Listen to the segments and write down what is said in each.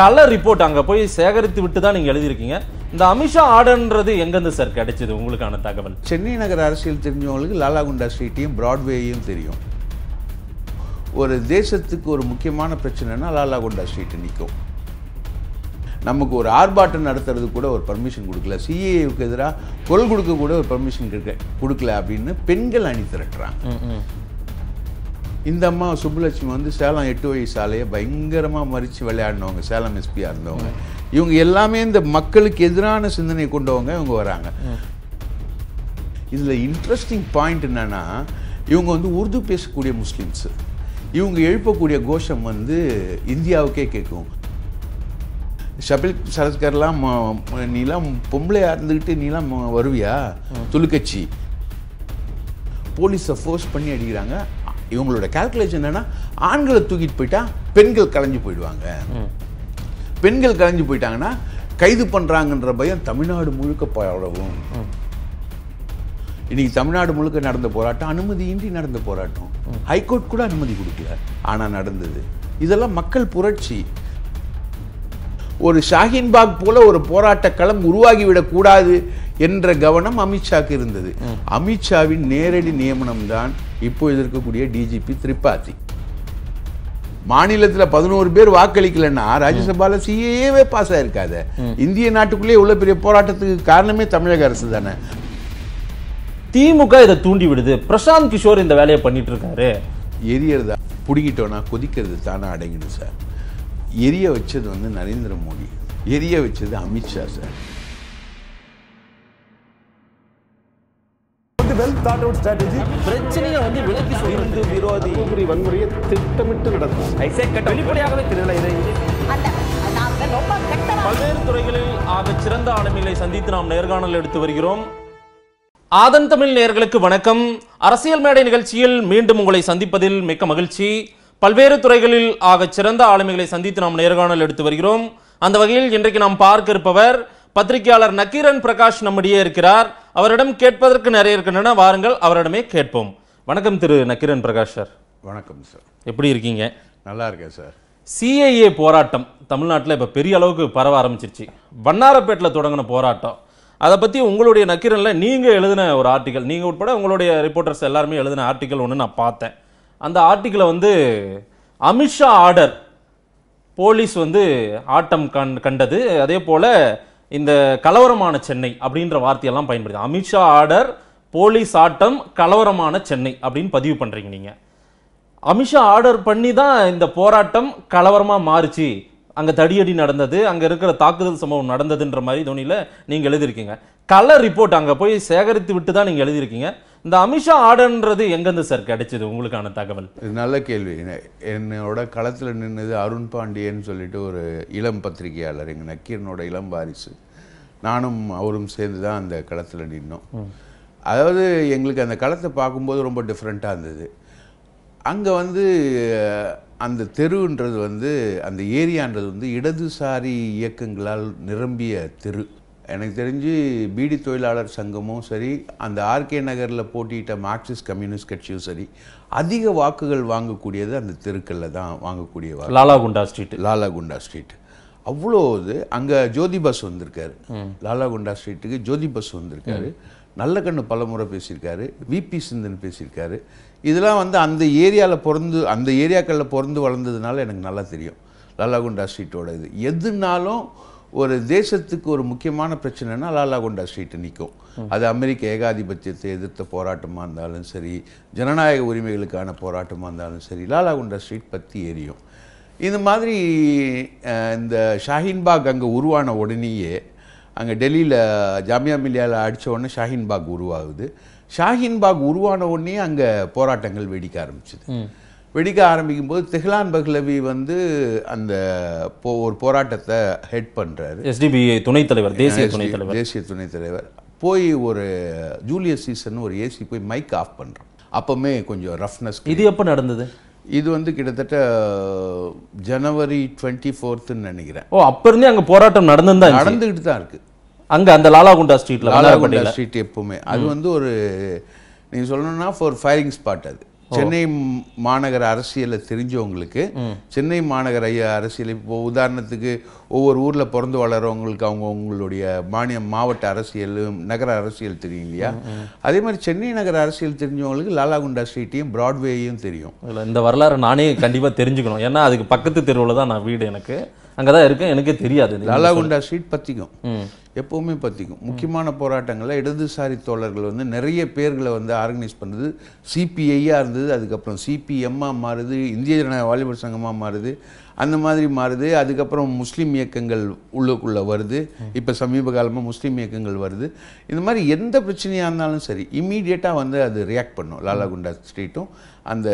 colour report அங்கே போய் சேகரித்து விட்டு தான் நீங்கள் எழுதியிருக்கீங்க இந்த அமிஷா ஆர்டர்ன்றது எங்கேருந்து சார் கிடைச்சது உங்களுக்கான தகவல் சென்னை நகர அரசியல் தெரிஞ்சவங்களுக்கு லாலா குண்டா ஸ்ட்ரீட்டையும் பிராட்வேயும் தெரியும் ஒரு தேசத்துக்கு ஒரு முக்கியமான பிரச்சனைனா குண்டா ஸ்ட்ரீட் நிற்கும் நமக்கு ஒரு ஆர்ப்பாட்டம் நடத்துறது கூட ஒரு பர்மிஷன் கொடுக்கல சிஏஏவுக்கு எதிராக குரல் கொடுக்க கூட ஒரு பர்மிஷன் கொடுக்கல அப்படின்னு பெண்கள் அணி திரட்டுறாங்க இந்த அம்மா சுப்புலட்சுமி வந்து சேலம் எட்டு வழி சாலையை பயங்கரமாக மறித்து விளையாடினவங்க சேலம் எஸ்பியாக இருந்தவங்க இவங்க எல்லாமே இந்த மக்களுக்கு எதிரான சிந்தனை கொண்டவங்க இவங்க வராங்க இதில் இன்ட்ரெஸ்டிங் பாயிண்ட் என்னென்னா இவங்க வந்து உருது பேசக்கூடிய முஸ்லீம்ஸு இவங்க எழுப்பக்கூடிய கோஷம் வந்து இந்தியாவுக்கே கேட்கும் ஷபில் சரத்கர்லாம் நீலாம் பொம்பளையாக இருந்துக்கிட்டு நீலாம் வருவியா தொழுக்கட்சி போலீஸை ஃபோர்ஸ் பண்ணி அடிக்கிறாங்க இவங்களோட கால்குலேஷன் என்னென்னா ஆண்களை தூக்கிட்டு போயிட்டா பெண்கள் கலைஞ்சு போயிடுவாங்க பெண்கள் கலைஞ்சு போயிட்டாங்கன்னா கைது பண்ணுறாங்கன்ற பயம் தமிழ்நாடு முழுக்க பரவும் இன்னைக்கு தமிழ்நாடு முழுக்க நடந்த போராட்டம் அனுமதியின்றி நடந்த போராட்டம் ஹைகோர்ட் கூட அனுமதி கொடுக்கல ஆனால் நடந்தது இதெல்லாம் மக்கள் புரட்சி ஒரு ஷாஹின்பாக் போல ஒரு போராட்ட களம் உருவாகிவிடக்கூடாது என்ற கவனம் அமித்ஷாக்கு இருந்தது அமித்ஷாவின் நேரடி நியமனம் தான் இப்பொழுது இருக்கக்கூடிய டிஜிபி திரிபாதி மாநிலத்தில் பதினோரு பேர் வாக்களிக்கலன்னா ராஜ்யசபால சிஏவே பாஸ் ஆயிருக்காது இந்திய நாட்டுக்குள்ளே உள்ள பெரிய போராட்டத்துக்கு காரணமே தமிழக அரசு தானே திமுக இதை தூண்டி விடுது பிரசாந்த் கிஷோர் இந்த வேலையை பண்ணிட்டு இருக்காரு எரியறதா பிடிக்கிட்டோன்னா கொதிக்கிறது தானே அடங்கிடு சார் எரிய வச்சது வந்து நரேந்திர மோடி எரிய வச்சது அமித்ஷா சார் இது வெல் தாட் அவுட் ஸ்ட்ராட்டஜி பிரச்சனையை வந்து விலக்கி இந்து விரோதி வன்முறை வன்முறையை திட்டமிட்டு நடக்கும் ஐசே கட்ட வெளிப்படையாகவே திருவிழா இதை பல்வேறு துறைகளில் ஆக சிறந்த ஆளுமைகளை சந்தித்து நாம் நேர்காணல் எடுத்து வருகிறோம் ஆதன் தமிழ் நேர்களுக்கு வணக்கம் அரசியல் மேடை நிகழ்ச்சியில் மீண்டும் உங்களை சந்திப்பதில் மிக்க மகிழ்ச்சி பல்வேறு துறைகளில் ஆக சிறந்த ஆளுமைகளை சந்தித்து நாம் நேர்காணல் எடுத்து வருகிறோம் அந்த வகையில் இன்றைக்கு நாம் பார்க்க இருப்பவர் பத்திரிகையாளர் நக்கீரன் பிரகாஷ் நம்முடைய இருக்கிறார் அவரிடம் கேட்பதற்கு நிறைய இருக்கின்றன வாருங்கள் அவரிடமே கேட்போம் வணக்கம் திரு நக்கிரன் பிரகாஷ் சார் வணக்கம் சார் எப்படி இருக்கீங்க நல்லா இருக்கேன் சார் சிஐஏ போராட்டம் தமிழ்நாட்டில் இப்போ பெரிய அளவுக்கு பரவ ஆரம்பிச்சிருச்சு வண்ணாரப்பேட்டில் தொடங்கின போராட்டம் அதை பற்றி உங்களுடைய நக்கிரனில் நீங்கள் எழுதின ஒரு ஆர்டிக்கல் நீங்கள் உட்பட உங்களுடைய ரிப்போர்ட்டர்ஸ் எல்லாருமே எழுதின ஆர்டிக்கல் ஒன்று நான் பார்த்தேன் அந்த ஆர்டிக்கலை வந்து அமித்ஷா ஆர்டர் போலீஸ் வந்து ஆட்டம் கண் கண்டது அதே போல் இந்த கலவரமான சென்னை அப்படின்ற வார்த்தையெல்லாம் பயன்படுத்தி அமித்ஷா ஆர்டர் போலீஸ் ஆட்டம் கலவரமான சென்னை அப்படின்னு பதிவு பண்ணுறீங்க நீங்கள் அமித்ஷா ஆர்டர் பண்ணி தான் இந்த போராட்டம் கலவரமாக மாறுச்சு அங்கே தடியடி நடந்தது அங்கே இருக்கிற தாக்குதல் சம்பவம் நடந்ததுன்ற மாதிரி தோனியில் நீங்கள் எழுதியிருக்கீங்க கலர் ரிப்போர்ட் அங்கே போய் சேகரித்து விட்டு தான் நீங்கள் எழுதியிருக்கீங்க இந்த அமித்ஷா ஆர்டர்ன்றது எங்கேருந்து சார் கிடைச்சது உங்களுக்கான தகவல் இது நல்ல கேள்வி என்னோட களத்தில் நின்னது அருண் பாண்டியன்னு சொல்லிட்டு ஒரு இளம் பத்திரிகையாளர் எங்கள் நக்கீரனோட இளம் வாரிசு நானும் அவரும் சேர்ந்து தான் அந்த களத்தில் நின்னோம் அதாவது எங்களுக்கு அந்த களத்தை பார்க்கும்போது ரொம்ப டிஃப்ரெண்ட்டாக இருந்தது அங்கே வந்து அந்த தெருன்றது வந்து அந்த ஏரியான்றது வந்து இடதுசாரி இயக்கங்களால் நிரம்பிய தெரு எனக்கு தெரிஞ்சு பீடி தொழிலாளர் சங்கமும் சரி அந்த ஆர்கே நகரில் போட்டியிட்ட மார்க்சிஸ்ட் கம்யூனிஸ்ட் கட்சியும் சரி அதிக வாக்குகள் வாங்கக்கூடியது அந்த தெருக்கல்ல தான் வாங்கக்கூடிய வாக்கு லாலா குண்டா ஸ்ட்ரீட் லாலா குண்டா ஸ்ட்ரீட் அவ்வளோ இது அங்கே ஜோதி பஸ் வந்திருக்காரு லாலா குண்டா ஸ்ட்ரீட்டுக்கு ஜோதி பஸ் வந்திருக்காரு நல்ல கண்ணு பலமுறை பேசியிருக்காரு விபி சிந்தன் பேசியிருக்காரு இதெல்லாம் வந்து அந்த ஏரியாவில் பிறந்து அந்த ஏரியாக்களில் பிறந்து வளர்ந்ததுனால எனக்கு நல்லா தெரியும் லாலா குண்டா ஸ்ட்ரீட்டோட இது எதுனாலும் ஒரு தேசத்துக்கு ஒரு முக்கியமான பிரச்சனைனா குண்டா ஸ்ட்ரீட்டு நிற்கும் அது அமெரிக்க ஏகாதிபத்தியத்தை எதிர்த்த போராட்டமாக இருந்தாலும் சரி ஜனநாயக உரிமைகளுக்கான போராட்டமாக இருந்தாலும் சரி லாலா குண்டா ஸ்ட்ரீட் பற்றி எரியும் இந்த மாதிரி இந்த ஷாஹின்பாக் அங்கே உருவான உடனேயே அங்கே டெல்லியில் ஜாமியா மில்லியாவில் அடித்த உடனே ஷாஹின்பாக் உருவாகுது ஷாஹின்பாக் உருவான உடனே அங்கே போராட்டங்கள் வெடிக்க ஆரம்பிச்சுது வெடிக்க ஆரம்பிக்கும் போது திஹ்லான் பஹ்லவி வந்து அந்த போ ஒரு போராட்டத்தை ஹெட் பண்ணுறாரு எஸ்டிபிஐ துணைத் தலைவர் தேசிய துணைத் தலைவர் தேசிய துணைத் தலைவர் போய் ஒரு ஜூலியஸ் சீசன் ஒரு ஏசி போய் மைக் ஆஃப் பண்ணுறோம் அப்போவுமே கொஞ்சம் ரஃப்னஸ் இது எப்போ நடந்தது இது வந்து கிட்டத்தட்ட ஜனவரி டுவெண்ட்டி ஃபோர்த்துன்னு நினைக்கிறேன் ஓ அப்போ இருந்தே அங்கே போராட்டம் நடந்துதான் நடந்துக்கிட்டு தான் இருக்குது அங்கே அந்த லாலாகுண்டா ஸ்ட்ரீட்டில் லாலாகுண்டா ஸ்ட்ரீட் எப்போவுமே அது வந்து ஒரு நீங்கள் சொல்லணும்னா ஃபார் ஃபயரிங் ஸ்பாட் அது சென்னை மாநகர அரசியலை தெரிஞ்சவங்களுக்கு சென்னை மாநகர அரசியல் இப்போ உதாரணத்துக்கு ஒவ்வொரு ஊரில் பிறந்து வளரவங்களுக்கு அவங்க அவங்களுடைய மாநில மாவட்ட அரசியலும் நகர அரசியல் தெரியும் இல்லையா அதே மாதிரி சென்னை நகர அரசியல் தெரிஞ்சவங்களுக்கு லாலாகுண்டா ஸ்ட்ரீட்டையும் பிராட்வேயும் தெரியும் இந்த வரலாறு நானே கண்டிப்பாக தெரிஞ்சுக்கணும் ஏன்னா அதுக்கு பக்கத்து தெருவில் தான் நான் வீடு எனக்கு அங்கே தான் இருக்கு எனக்கே தெரியாது லாலாகுண்டா ஸ்ட்ரீட் பற்றிக்கும் எப்போவுமே பற்றிக்கும் முக்கியமான போராட்டங்களில் இடதுசாரி தோழர்கள் வந்து நிறைய பேர்களை வந்து ஆர்கனைஸ் பண்ணுது சிபிஐயாக இருந்தது அதுக்கப்புறம் சிபிஎம்மாக மாறுது இந்திய ஜனநாயக வாலிபர் சங்கமாக மாறுது அந்த மாதிரி மாறுது அதுக்கப்புறம் முஸ்லீம் இயக்கங்கள் உள்ளுக்குள்ளே வருது இப்போ சமீப காலமாக முஸ்லீம் இயக்கங்கள் வருது இந்த மாதிரி எந்த பிரச்சனையாக இருந்தாலும் சரி இம்மீடியட்டாக வந்து அது ரியாக்ட் பண்ணும் லாலாகுண்டா ஸ்ட்ரீட்டும் அந்த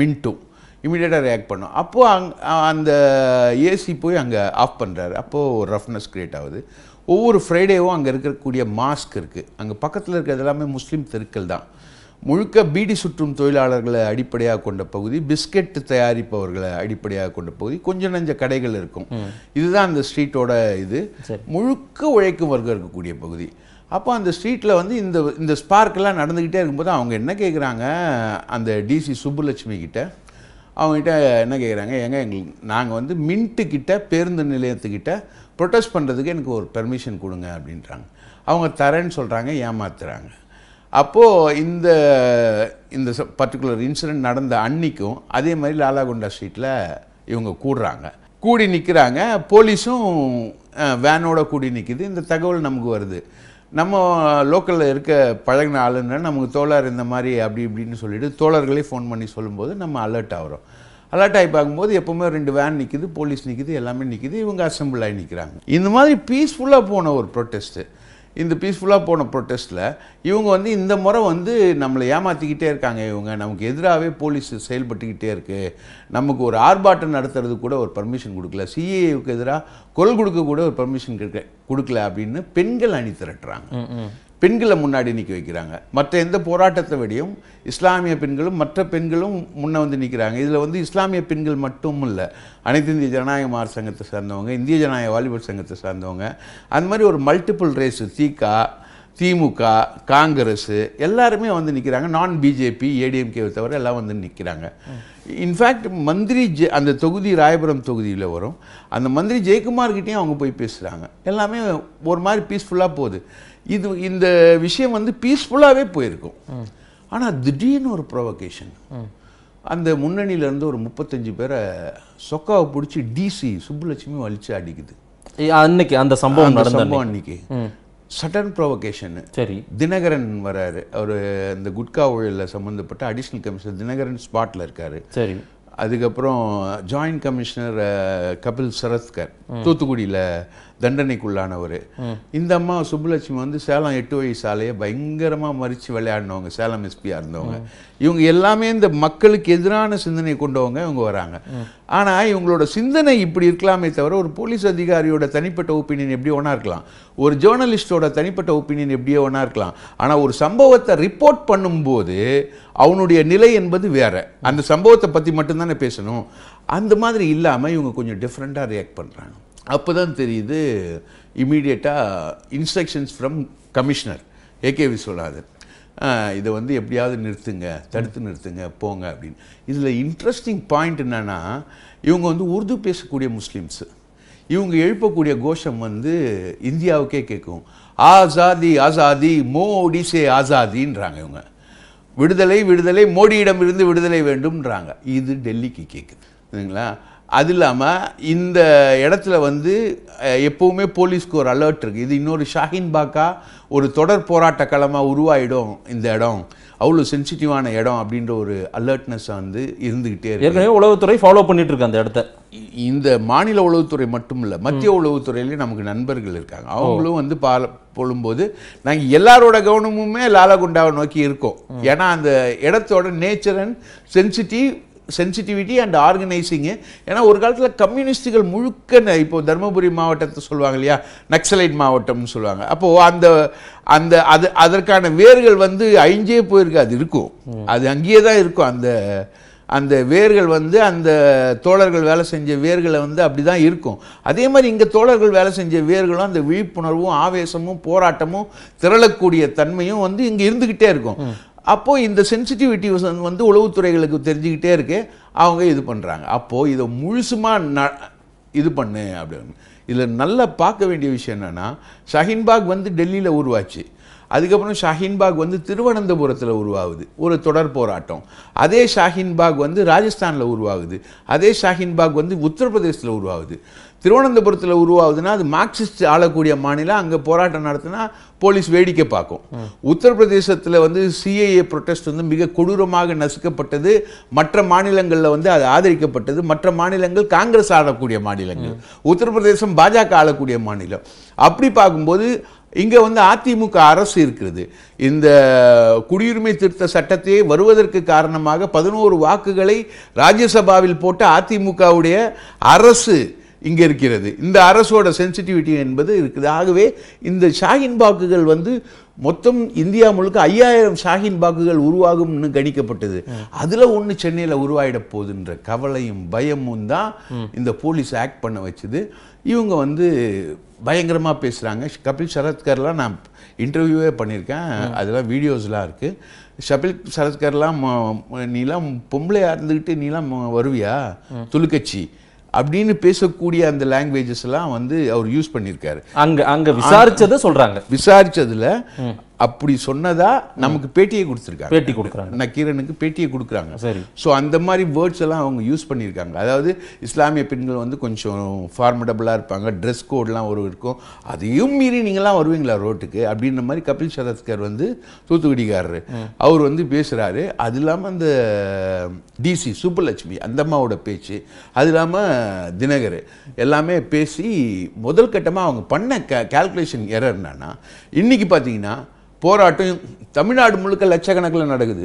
மின்ட்டும் இமீடியட்டாக ரியாக்ட் பண்ணும் அப்போது அங் அந்த ஏசி போய் அங்கே ஆஃப் பண்ணுறாரு அப்போது ஒரு ரஃப்னஸ் க்ரியேட் ஆகுது ஒவ்வொரு ஃப்ரைடேவும் அங்கே இருக்கக்கூடிய மாஸ்க் இருக்குது அங்கே பக்கத்தில் இருக்கிறது எல்லாமே முஸ்லீம் தெருக்கள் தான் முழுக்க பீடி சுற்றும் தொழிலாளர்களை அடிப்படையாக கொண்ட பகுதி பிஸ்கெட் தயாரிப்பவர்களை அடிப்படையாக கொண்ட பகுதி கொஞ்சம் நஞ்ச கடைகள் இருக்கும் இதுதான் அந்த ஸ்ட்ரீட்டோட இது முழுக்க உழைக்கும் வர்க்கம் இருக்கக்கூடிய பகுதி அப்போ அந்த ஸ்ட்ரீட்டில் வந்து இந்த இந்த ஸ்பார்க்கெல்லாம் நடந்துக்கிட்டே இருக்கும்போது அவங்க என்ன கேட்குறாங்க அந்த டிசி சுப்புலட்சுமி கிட்ட அவங்ககிட்ட என்ன கேட்குறாங்க ஏங்க எங்களுக்கு நாங்கள் வந்து மின்ட்டுக்கிட்ட பேருந்து நிலையத்துக்கிட்ட ப்ரொட்டஸ்ட் பண்ணுறதுக்கு எனக்கு ஒரு பெர்மிஷன் கொடுங்க அப்படின்றாங்க அவங்க தரேன்னு சொல்கிறாங்க ஏமாத்துறாங்க அப்போது இந்த இந்த பர்டிகுலர் இன்சிடென்ட் நடந்த அன்னைக்கும் அதே மாதிரி லாலாகுண்டா ஸ்ட்ரீட்டில் இவங்க கூடுறாங்க கூடி நிற்கிறாங்க போலீஸும் வேனோட கூடி நிற்கிது இந்த தகவல் நமக்கு வருது நம்ம லோக்கலில் இருக்க பழகின ஆளுன்னா நமக்கு தோழர் இந்த மாதிரி அப்படி இப்படின்னு சொல்லிட்டு தோழர்களே ஃபோன் பண்ணி சொல்லும்போது நம்ம அலர்ட் ஆகிறோம் அலர்ட் ஆகி பார்க்கும்போது எப்போவுமே ரெண்டு வேன் நிற்கிது போலீஸ் நிற்கிது எல்லாமே நிற்கிது இவங்க அசம்பிள் ஆகி நிற்கிறாங்க இந்த மாதிரி பீஸ்ஃபுல்லாக போன ஒரு ப்ரொட்டஸ்ட்டு இந்த பீஸ்ஃபுல்லாக போன ப்ரொட்டஸ்ட்டில் இவங்க வந்து இந்த முறை வந்து நம்மளை ஏமாற்றிக்கிட்டே இருக்காங்க இவங்க நமக்கு எதிராகவே போலீஸ் செயல்பட்டுக்கிட்டே இருக்குது நமக்கு ஒரு ஆர்ப்பாட்டம் நடத்துறது கூட ஒரு பர்மிஷன் கொடுக்கல சிஏஏவுக்கு எதிராக குரல் கொடுக்க கூட ஒரு பர்மிஷன் கொடுக்கல அப்படின்னு பெண்கள் அணி திரட்டுறாங்க பெண்களை முன்னாடி நிற்க வைக்கிறாங்க மற்ற எந்த போராட்டத்தை விடையும் இஸ்லாமிய பெண்களும் மற்ற பெண்களும் முன்னே வந்து நிற்கிறாங்க இதில் வந்து இஸ்லாமிய பெண்கள் மட்டும் இல்லை அனைத்து இந்திய ஜனநாயக மார் சங்கத்தை சார்ந்தவங்க இந்திய ஜனநாயக வாலிபர் சங்கத்தை சார்ந்தவங்க அந்த மாதிரி ஒரு மல்டிபிள் ரேஸு தீகா திமுக காங்கிரஸ் எல்லாருமே வந்து நிற்கிறாங்க நான் பிஜேபி ஏடிஎம்கேவை தவிர எல்லாம் வந்து நிற்கிறாங்க இன்ஃபேக்ட் மந்திரி ஜெ அந்த தொகுதி ராயபுரம் தொகுதியில் வரும் அந்த மந்திரி ஜெயக்குமார்கிட்டையும் அவங்க போய் பேசுகிறாங்க எல்லாமே ஒரு மாதிரி பீஸ்ஃபுல்லாக போகுது இது இந்த விஷயம் வந்து பீஸ்ஃபுல்லாகவே போயிருக்கும் ஆனால் திடீர்னு ஒரு ப்ரொவகேஷன் அந்த முன்னணியிலேருந்து ஒரு முப்பத்தஞ்சு பேரை சொக்காவை பிடிச்சி டிசி சுப்புலட்சுமி வலிச்சு அடிக்குது அன்னைக்கு அந்த சம்பவம் சம்பவம் அன்னைக்கு சட்டன் ப்ரொவகேஷன் சரி தினகரன் வராரு அவர் இந்த குட்கா ஊழலில் சம்மந்தப்பட்ட அடிஷ்னல் கமிஷனர் தினகரன் ஸ்பாட்டில் இருக்காரு சரி அதுக்கப்புறம் ஜாயிண்ட் கமிஷனர் கபில் சரத்கர் தூத்துக்குடியில் தண்டனைக்குள்ளானவர் இந்த அம்மா சுப்புலட்சுமி வந்து சேலம் எட்டு வழி சாலையை பயங்கரமாக மறித்து விளையாடினவங்க சேலம் எஸ்பியாக இருந்தவங்க இவங்க எல்லாமே இந்த மக்களுக்கு எதிரான சிந்தனை கொண்டவங்க இவங்க வராங்க ஆனால் இவங்களோட சிந்தனை இப்படி இருக்கலாமே தவிர ஒரு போலீஸ் அதிகாரியோட தனிப்பட்ட ஒப்பீனியன் எப்படி ஒன்றா இருக்கலாம் ஒரு ஜேர்னலிஸ்டோட தனிப்பட்ட ஒப்பீனியன் எப்படியோ ஒன்றா இருக்கலாம் ஆனால் ஒரு சம்பவத்தை ரிப்போர்ட் பண்ணும்போது அவனுடைய நிலை என்பது வேற அந்த சம்பவத்தை பற்றி மட்டும்தானே பேசணும் அந்த மாதிரி இல்லாமல் இவங்க கொஞ்சம் டிஃப்ரெண்ட்டாக ரியாக்ட் பண்ணுறாங்க அப்போ தான் தெரியுது இமீடியட்டாக instructions from commissioner AK Viswanathan இதை வந்து எப்படியாவது நிறுத்துங்க தடுத்து நிறுத்துங்க போங்க அப்படின்னு இதில் இன்ட்ரெஸ்டிங் பாயிண்ட் என்னென்னா இவங்க வந்து உருது பேசக்கூடிய முஸ்லீம்ஸு இவங்க எழுப்பக்கூடிய கோஷம் வந்து இந்தியாவுக்கே கேட்கும் ஆசாதி ஆசாதி மோடி சே ஆசாதின்றாங்க இவங்க விடுதலை விடுதலை மோடியிடமிருந்து விடுதலை வேண்டும்ன்றாங்க இது டெல்லிக்கு கேட்குது சரிங்களா அது இல்லாமல் இந்த இடத்துல வந்து எப்போவுமே போலீஸ்க்கு ஒரு அலர்ட் இருக்குது இது இன்னொரு ஷாஹின் பாக்கா ஒரு தொடர் போராட்ட களமாக உருவாயிடும் இந்த இடம் அவ்வளோ சென்சிட்டிவான இடம் அப்படின்ற ஒரு அலர்ட்னஸ் வந்து இருந்துக்கிட்டே இருக்கு ஏற்கனவே உளவுத்துறை ஃபாலோ பண்ணிட்டு இருக்கு அந்த இடத்த இந்த மாநில உளவுத்துறை மட்டும் இல்லை மத்திய உளவுத்துறையிலேயே நமக்கு நண்பர்கள் இருக்காங்க அவங்களும் வந்து பால போலும்போது நாங்கள் எல்லாரோட கவனமுமே லாலகுண்டாவை நோக்கி இருக்கோம் ஏன்னா அந்த இடத்தோட nature and sensitive sensitivity and organising ஏன்னா ஒரு காலத்தில் கம்யூனிஸ்டுகள் முழுக்க இப்போ தருமபுரி மாவட்டத்தை சொல்லுவாங்க இல்லையா நக்சலைட் மாவட்டம்னு சொல்லுவாங்க அப்போது அந்த அந்த அது அதற்கான வேர்கள் வந்து அழிஞ்சே போயிருக்கு அது இருக்கும் அது அங்கேயே தான் இருக்கும் அந்த அந்த வேர்கள் வந்து அந்த தோழர்கள் வேலை செஞ்ச வேர்களை வந்து அப்படி தான் இருக்கும் அதே மாதிரி இங்கே தோழர்கள் வேலை செஞ்ச வேர்களும் அந்த விழிப்புணர்வும் ஆவேசமும் போராட்டமும் திரளக்கூடிய தன்மையும் வந்து இங்கே இருந்துக்கிட்டே இருக்கும் அப்போது இந்த சென்சிட்டிவிட்டி வந்து உளவுத்துறைகளுக்கு தெரிஞ்சுக்கிட்டே இருக்கு அவங்க இது பண்ணுறாங்க அப்போது இதை முழுசுமாக ந இது பண்ணு அப்படின்னு இதில் நல்லா பார்க்க வேண்டிய விஷயம் என்னென்னா ஷஹின்பாக் வந்து டெல்லியில் உருவாச்சு அதுக்கப்புறம் ஷாஹின்பாக் வந்து திருவனந்தபுரத்தில் உருவாகுது ஒரு தொடர் போராட்டம் அதே ஷாஹின்பாக் வந்து ராஜஸ்தானில் உருவாகுது அதே ஷாஹின்பாக் வந்து உத்தரப்பிரதேசத்தில் உருவாகுது திருவனந்தபுரத்தில் உருவாகுதுன்னா அது மார்க்சிஸ்ட் ஆளக்கூடிய மாநிலம் அங்கே போராட்டம் நடத்தினா போலீஸ் வேடிக்கை பார்க்கும் உத்தரப்பிரதேசத்தில் வந்து சிஏஏ ப்ரொட்டஸ்ட் வந்து மிக கொடூரமாக நசுக்கப்பட்டது மற்ற மாநிலங்களில் வந்து அது ஆதரிக்கப்பட்டது மற்ற மாநிலங்கள் காங்கிரஸ் ஆளக்கூடிய மாநிலங்கள் உத்தரப்பிரதேசம் பாஜக ஆளக்கூடிய மாநிலம் அப்படி பார்க்கும்போது இங்கே வந்து அதிமுக அரசு இருக்கிறது இந்த குடியுரிமை திருத்த சட்டத்தையே வருவதற்கு காரணமாக பதினோரு வாக்குகளை ராஜ்யசபாவில் போட்ட அதிமுகவுடைய அரசு இங்கே இருக்கிறது இந்த அரசோட சென்சிட்டிவிட்டி என்பது இருக்குது ஆகவே இந்த ஷாகின் பாக்குகள் வந்து மொத்தம் இந்தியா முழுக்க ஐயாயிரம் ஷாஹின் பாக்குகள் உருவாகும்னு கணிக்கப்பட்டது அதில் ஒன்று சென்னையில் உருவாயிட போகுதுன்ற கவலையும் பயமும் தான் இந்த போலீஸ் ஆக்ட் பண்ண வச்சுது இவங்க வந்து பயங்கரமாக பேசுகிறாங்க கபில் சரத்கர்லாம் நான் இன்டர்வியூவே பண்ணியிருக்கேன் அதெல்லாம் வீடியோஸ்லாம் இருக்குது கபில் சரத்கர்லாம் நீலாம் பொம்பளையா இருந்துக்கிட்டு நீலாம் வருவியா துளுக்கட்சி அப்படின்னு பேசக்கூடிய அந்த லாங்குவேஜஸ் எல்லாம் வந்து அவர் யூஸ் பண்ணியிருக்காரு அங்க அங்க விசாரிச்சதை சொல்றாங்க விசாரிச்சதுல அப்படி சொன்னதா நமக்கு பேட்டியை கொடுத்துருக்காங்க பேட்டி கொடுக்குறாங்க நக்கீரனுக்கு பேட்டியை கொடுக்குறாங்க சரி ஸோ அந்த மாதிரி வேர்ட்ஸ் எல்லாம் அவங்க யூஸ் பண்ணியிருக்காங்க அதாவது இஸ்லாமிய பெண்கள் வந்து கொஞ்சம் ஃபார்மடபுளாக இருப்பாங்க ட்ரெஸ் கோட்லாம் ஒரு இருக்கும் அதையும் மீறி நீங்களாம் வருவீங்களா ரோட்டுக்கு அப்படின்ற மாதிரி கபில் சரத்கர் வந்து தூத்துக்குடிக்காரர் அவர் வந்து பேசுகிறாரு அது இல்லாமல் அந்த டிசி சுப்புலட்சுமி அந்த அம்மாவோட பேச்சு அது இல்லாமல் தினகர் எல்லாமே பேசி முதல் கட்டமாக அவங்க பண்ண க கேல்குலேஷன் எரர் என்னன்னா இன்றைக்கி பார்த்தீங்கன்னா போராட்டம் தமிழ்நாடு முழுக்க லட்சக்கணக்கில் நடக்குது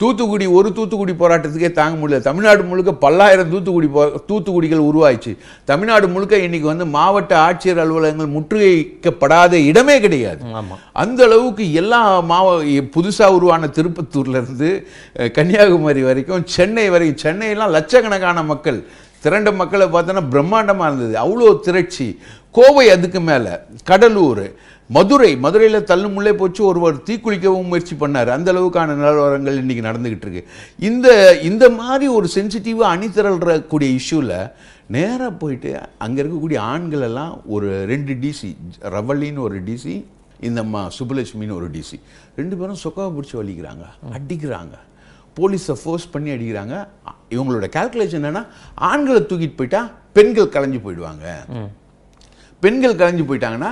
தூத்துக்குடி ஒரு தூத்துக்குடி போராட்டத்துக்கே தாங்க முடியல தமிழ்நாடு முழுக்க பல்லாயிரம் தூத்துக்குடி போ தூத்துக்குடிகள் உருவாயிச்சு தமிழ்நாடு முழுக்க இன்னைக்கு வந்து மாவட்ட ஆட்சியர் அலுவலகங்கள் முற்றுகைக்கப்படாத இடமே கிடையாது அந்த அளவுக்கு எல்லா மாவ புதுசாக உருவான திருப்பத்தூர்லேருந்து கன்னியாகுமரி வரைக்கும் சென்னை வரைக்கும் சென்னையெல்லாம் லட்சக்கணக்கான மக்கள் திரண்ட மக்களை பார்த்தோன்னா பிரம்மாண்டமாக இருந்தது அவ்வளோ திரட்சி கோவை அதுக்கு மேலே கடலூர் மதுரை மதுரையில் முள்ளே போச்சு ஒருவர் தீக்குளிக்கவும் முயற்சி பண்ணார் அந்த அளவுக்கான நிலவரங்கள் இன்னைக்கு நடந்துகிட்டு இருக்கு இந்த இந்த மாதிரி ஒரு சென்சிட்டிவாக அணி திரளக்கூடிய இஷ்யூவில் நேராக போயிட்டு அங்கே இருக்கக்கூடிய ஆண்கள் எல்லாம் ஒரு ரெண்டு டிசி ரவலின்னு ஒரு டிசி இந்த அம்மா சுப்புலட்சுமின்னு ஒரு டிசி ரெண்டு பேரும் சொக்காவை பிடிச்சி வலிக்கிறாங்க அடிக்கிறாங்க போலீஸை ஃபோர்ஸ் பண்ணி அடிக்கிறாங்க இவங்களோட கால்குலேஷன் என்னென்னா ஆண்களை தூக்கிட்டு போயிட்டா பெண்கள் கலைஞ்சு போயிடுவாங்க பெண்கள் கலைஞ்சு போயிட்டாங்கன்னா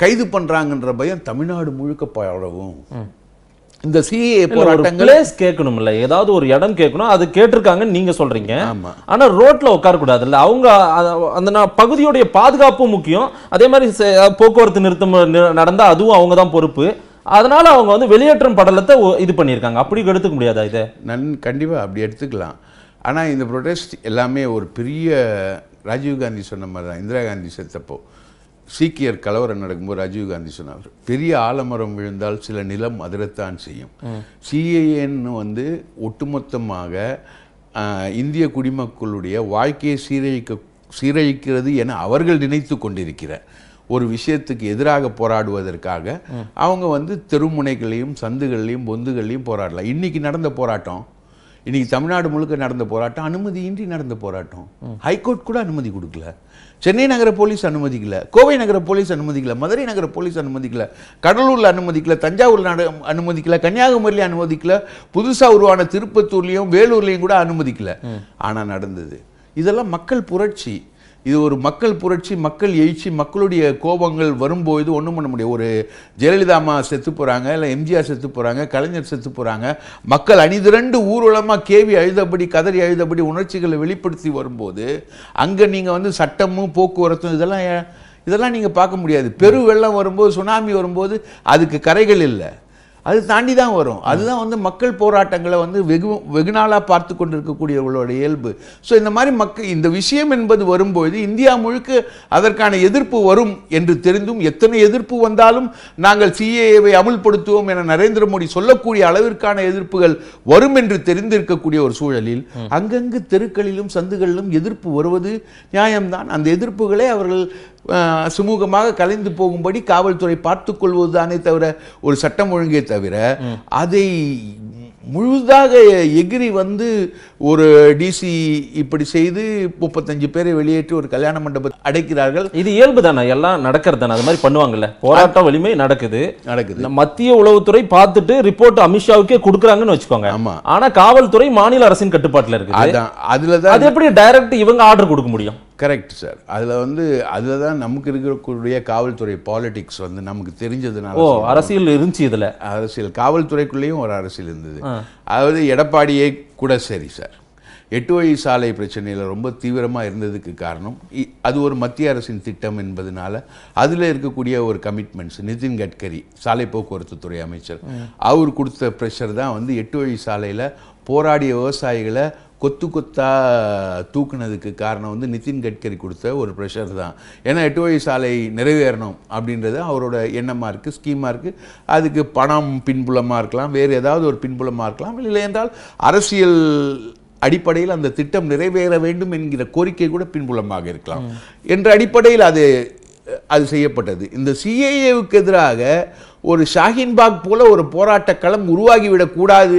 கைது பண்றாங்கன்ற பயம் தமிழ்நாடு முழுக்க பரவும் இந்த சிஏ போராட்டங்கள் பிளேஸ் கேட்கணும் இல்ல ஏதாவது ஒரு இடம் கேட்கணும் அது கேட்டிருக்காங்கன்னு நீங்க சொல்றீங்க ஆனா ரோட்ல உட்கார கூடாது இல்ல அவங்க அந்த பகுதியுடைய பாதுகாப்பும் முக்கியம் அதே மாதிரி போக்குவரத்து நிறுத்தம் நடந்தா அதுவும் அவங்க தான் பொறுப்பு அதனால அவங்க வந்து வெளியேற்றம் படலத்தை இது பண்ணியிருக்காங்க அப்படி எடுத்துக்க முடியாதா இதை நன் கண்டிப்பாக அப்படி எடுத்துக்கலாம் ஆனால் இந்த ப்ரொடெஸ்ட் எல்லாமே ஒரு பெரிய ராஜீவ்காந்தி சொன்ன மாதிரி தான் இந்திரா காந்தி செத்தப்போ சீக்கியர் கலவரம் நடக்கும்போது ராஜீவ்காந்தி சொன்னார் பெரிய ஆலமரம் விழுந்தால் சில நிலம் அதிரத்தான் செய்யும் சிஏஏன்னு வந்து ஒட்டுமொத்தமாக இந்திய குடிமக்களுடைய வாழ்க்கையை சீரழிக்க சீரழிக்கிறது என அவர்கள் நினைத்து கொண்டிருக்கிற ஒரு விஷயத்துக்கு எதிராக போராடுவதற்காக அவங்க வந்து தெருமுனைகளையும் சந்துகள்லையும் பொந்துகள்லையும் போராடலாம் இன்றைக்கி நடந்த போராட்டம் இன்றைக்கி தமிழ்நாடு முழுக்க நடந்த போராட்டம் அனுமதியின்றி நடந்த போராட்டம் ஹைகோர்ட் கூட அனுமதி கொடுக்கல சென்னை நகர போலீஸ் அனுமதிக்கல கோவை நகர போலீஸ் அனுமதிக்கல மதுரை நகர போலீஸ் அனுமதிக்கல கடலூரில் அனுமதிக்கல தஞ்சாவூர் நட அனுமதிக்கல கன்னியாகுமரியில் அனுமதிக்கல புதுசாக உருவான திருப்பத்தூர்லேயும் வேலூர்லேயும் கூட அனுமதிக்கல ஆனால் நடந்தது இதெல்லாம் மக்கள் புரட்சி இது ஒரு மக்கள் புரட்சி மக்கள் எழுச்சி மக்களுடைய கோபங்கள் வரும்போது ஒன்றும் பண்ண முடியும் ஒரு ஜெயலலிதா அம்மா செத்து போகிறாங்க இல்லை எம்ஜிஆர் செத்து போகிறாங்க கலைஞர் செத்து போகிறாங்க மக்கள் அணிதிரண்டு ஊர்வலமாக கேவி அழுதபடி கதறி அழுதபடி உணர்ச்சிகளை வெளிப்படுத்தி வரும்போது அங்கே நீங்கள் வந்து சட்டமும் போக்குவரத்தும் இதெல்லாம் இதெல்லாம் நீங்கள் பார்க்க முடியாது பெரு வெள்ளம் வரும்போது சுனாமி வரும்போது அதுக்கு கரைகள் இல்லை அது தாண்டி தான் வரும் அதுதான் வந்து மக்கள் போராட்டங்களை வந்து வெகு வெகு நாளாக பார்த்து கொண்டிருக்கக்கூடியவர்களோட இயல்பு ஸோ இந்த மாதிரி மக்கள் இந்த விஷயம் என்பது வரும்போது இந்தியா முழுக்க அதற்கான எதிர்ப்பு வரும் என்று தெரிந்தும் எத்தனை எதிர்ப்பு வந்தாலும் நாங்கள் சிஏஏவை அமுல்படுத்துவோம் என நரேந்திர மோடி சொல்லக்கூடிய அளவிற்கான எதிர்ப்புகள் வரும் என்று தெரிந்திருக்கக்கூடிய ஒரு சூழலில் அங்கங்கு தெருக்களிலும் சந்துகளிலும் எதிர்ப்பு வருவது நியாயம்தான் அந்த எதிர்ப்புகளை அவர்கள் சுமூகமாக கலைந்து போகும்படி காவல்துறை பார்த்து கொள்வது தானே தவிர ஒரு சட்டம் ஒழுங்கே தவிர அதை முழுதாக எகிரி வந்து ஒரு டிசி இப்படி செய்து முப்பத்தஞ்சு பேரை வெளியேற்றி ஒரு கல்யாண மண்டபத்தை அடைக்கிறார்கள் இது இயல்பு தானே எல்லாம் நடக்கிறது தானே அது மாதிரி பண்ணுவாங்கல்ல போராட்டம் வலிமை நடக்குது நடக்குது மத்திய உளவுத்துறை பார்த்துட்டு ரிப்போர்ட் அமித்ஷாவுக்கே கொடுக்குறாங்கன்னு வச்சுக்கோங்க ஆமா ஆனா காவல்துறை மாநில அரசின் கட்டுப்பாட்டில் இருக்கு அதுல தான் அது எப்படி டைரக்ட் இவங்க ஆர்டர் கொடுக்க முடியும் கரெக்ட் சார் அதில் வந்து அதில் தான் நமக்கு இருக்கக்கூடிய காவல்துறை பாலிடிக்ஸ் வந்து நமக்கு தெரிஞ்சதுனால ஓ அரசியல் இருந்துச்சு இதில் அரசியல் காவல்துறைக்குள்ளேயும் ஒரு அரசியல் இருந்தது அதாவது எடப்பாடியே கூட சரி சார் எட்டு வழி சாலை பிரச்சனையில் ரொம்ப தீவிரமாக இருந்ததுக்கு காரணம் அது ஒரு மத்திய அரசின் திட்டம் என்பதனால அதில் இருக்கக்கூடிய ஒரு கமிட்மெண்ட்ஸ் நிதின் கட்கரி சாலை போக்குவரத்து துறை அமைச்சர் அவர் கொடுத்த ப்ரெஷர் தான் வந்து எட்டு வழி சாலையில் போராடிய விவசாயிகளை கொத்து கொத்தாக தூக்குனதுக்கு காரணம் வந்து நிதின் கட்கரி கொடுத்த ஒரு ப்ரெஷர் தான் ஏன்னா எட்டு வழி சாலை நிறைவேறணும் அப்படின்றது அவரோட எண்ணமாக இருக்குது ஸ்கீமாக இருக்குது அதுக்கு பணம் பின்புலமாக இருக்கலாம் வேறு ஏதாவது ஒரு பின்புலமாக இருக்கலாம் இல்லை என்றால் அரசியல் அடிப்படையில் அந்த திட்டம் நிறைவேற வேண்டும் என்கிற கோரிக்கை கூட பின்புலமாக இருக்கலாம் என்ற அடிப்படையில் அது அது செய்யப்பட்டது இந்த சிஏஏவுக்கு எதிராக ஒரு ஷாஹின்பாக் போல ஒரு போராட்ட களம் உருவாகிவிடக்கூடாது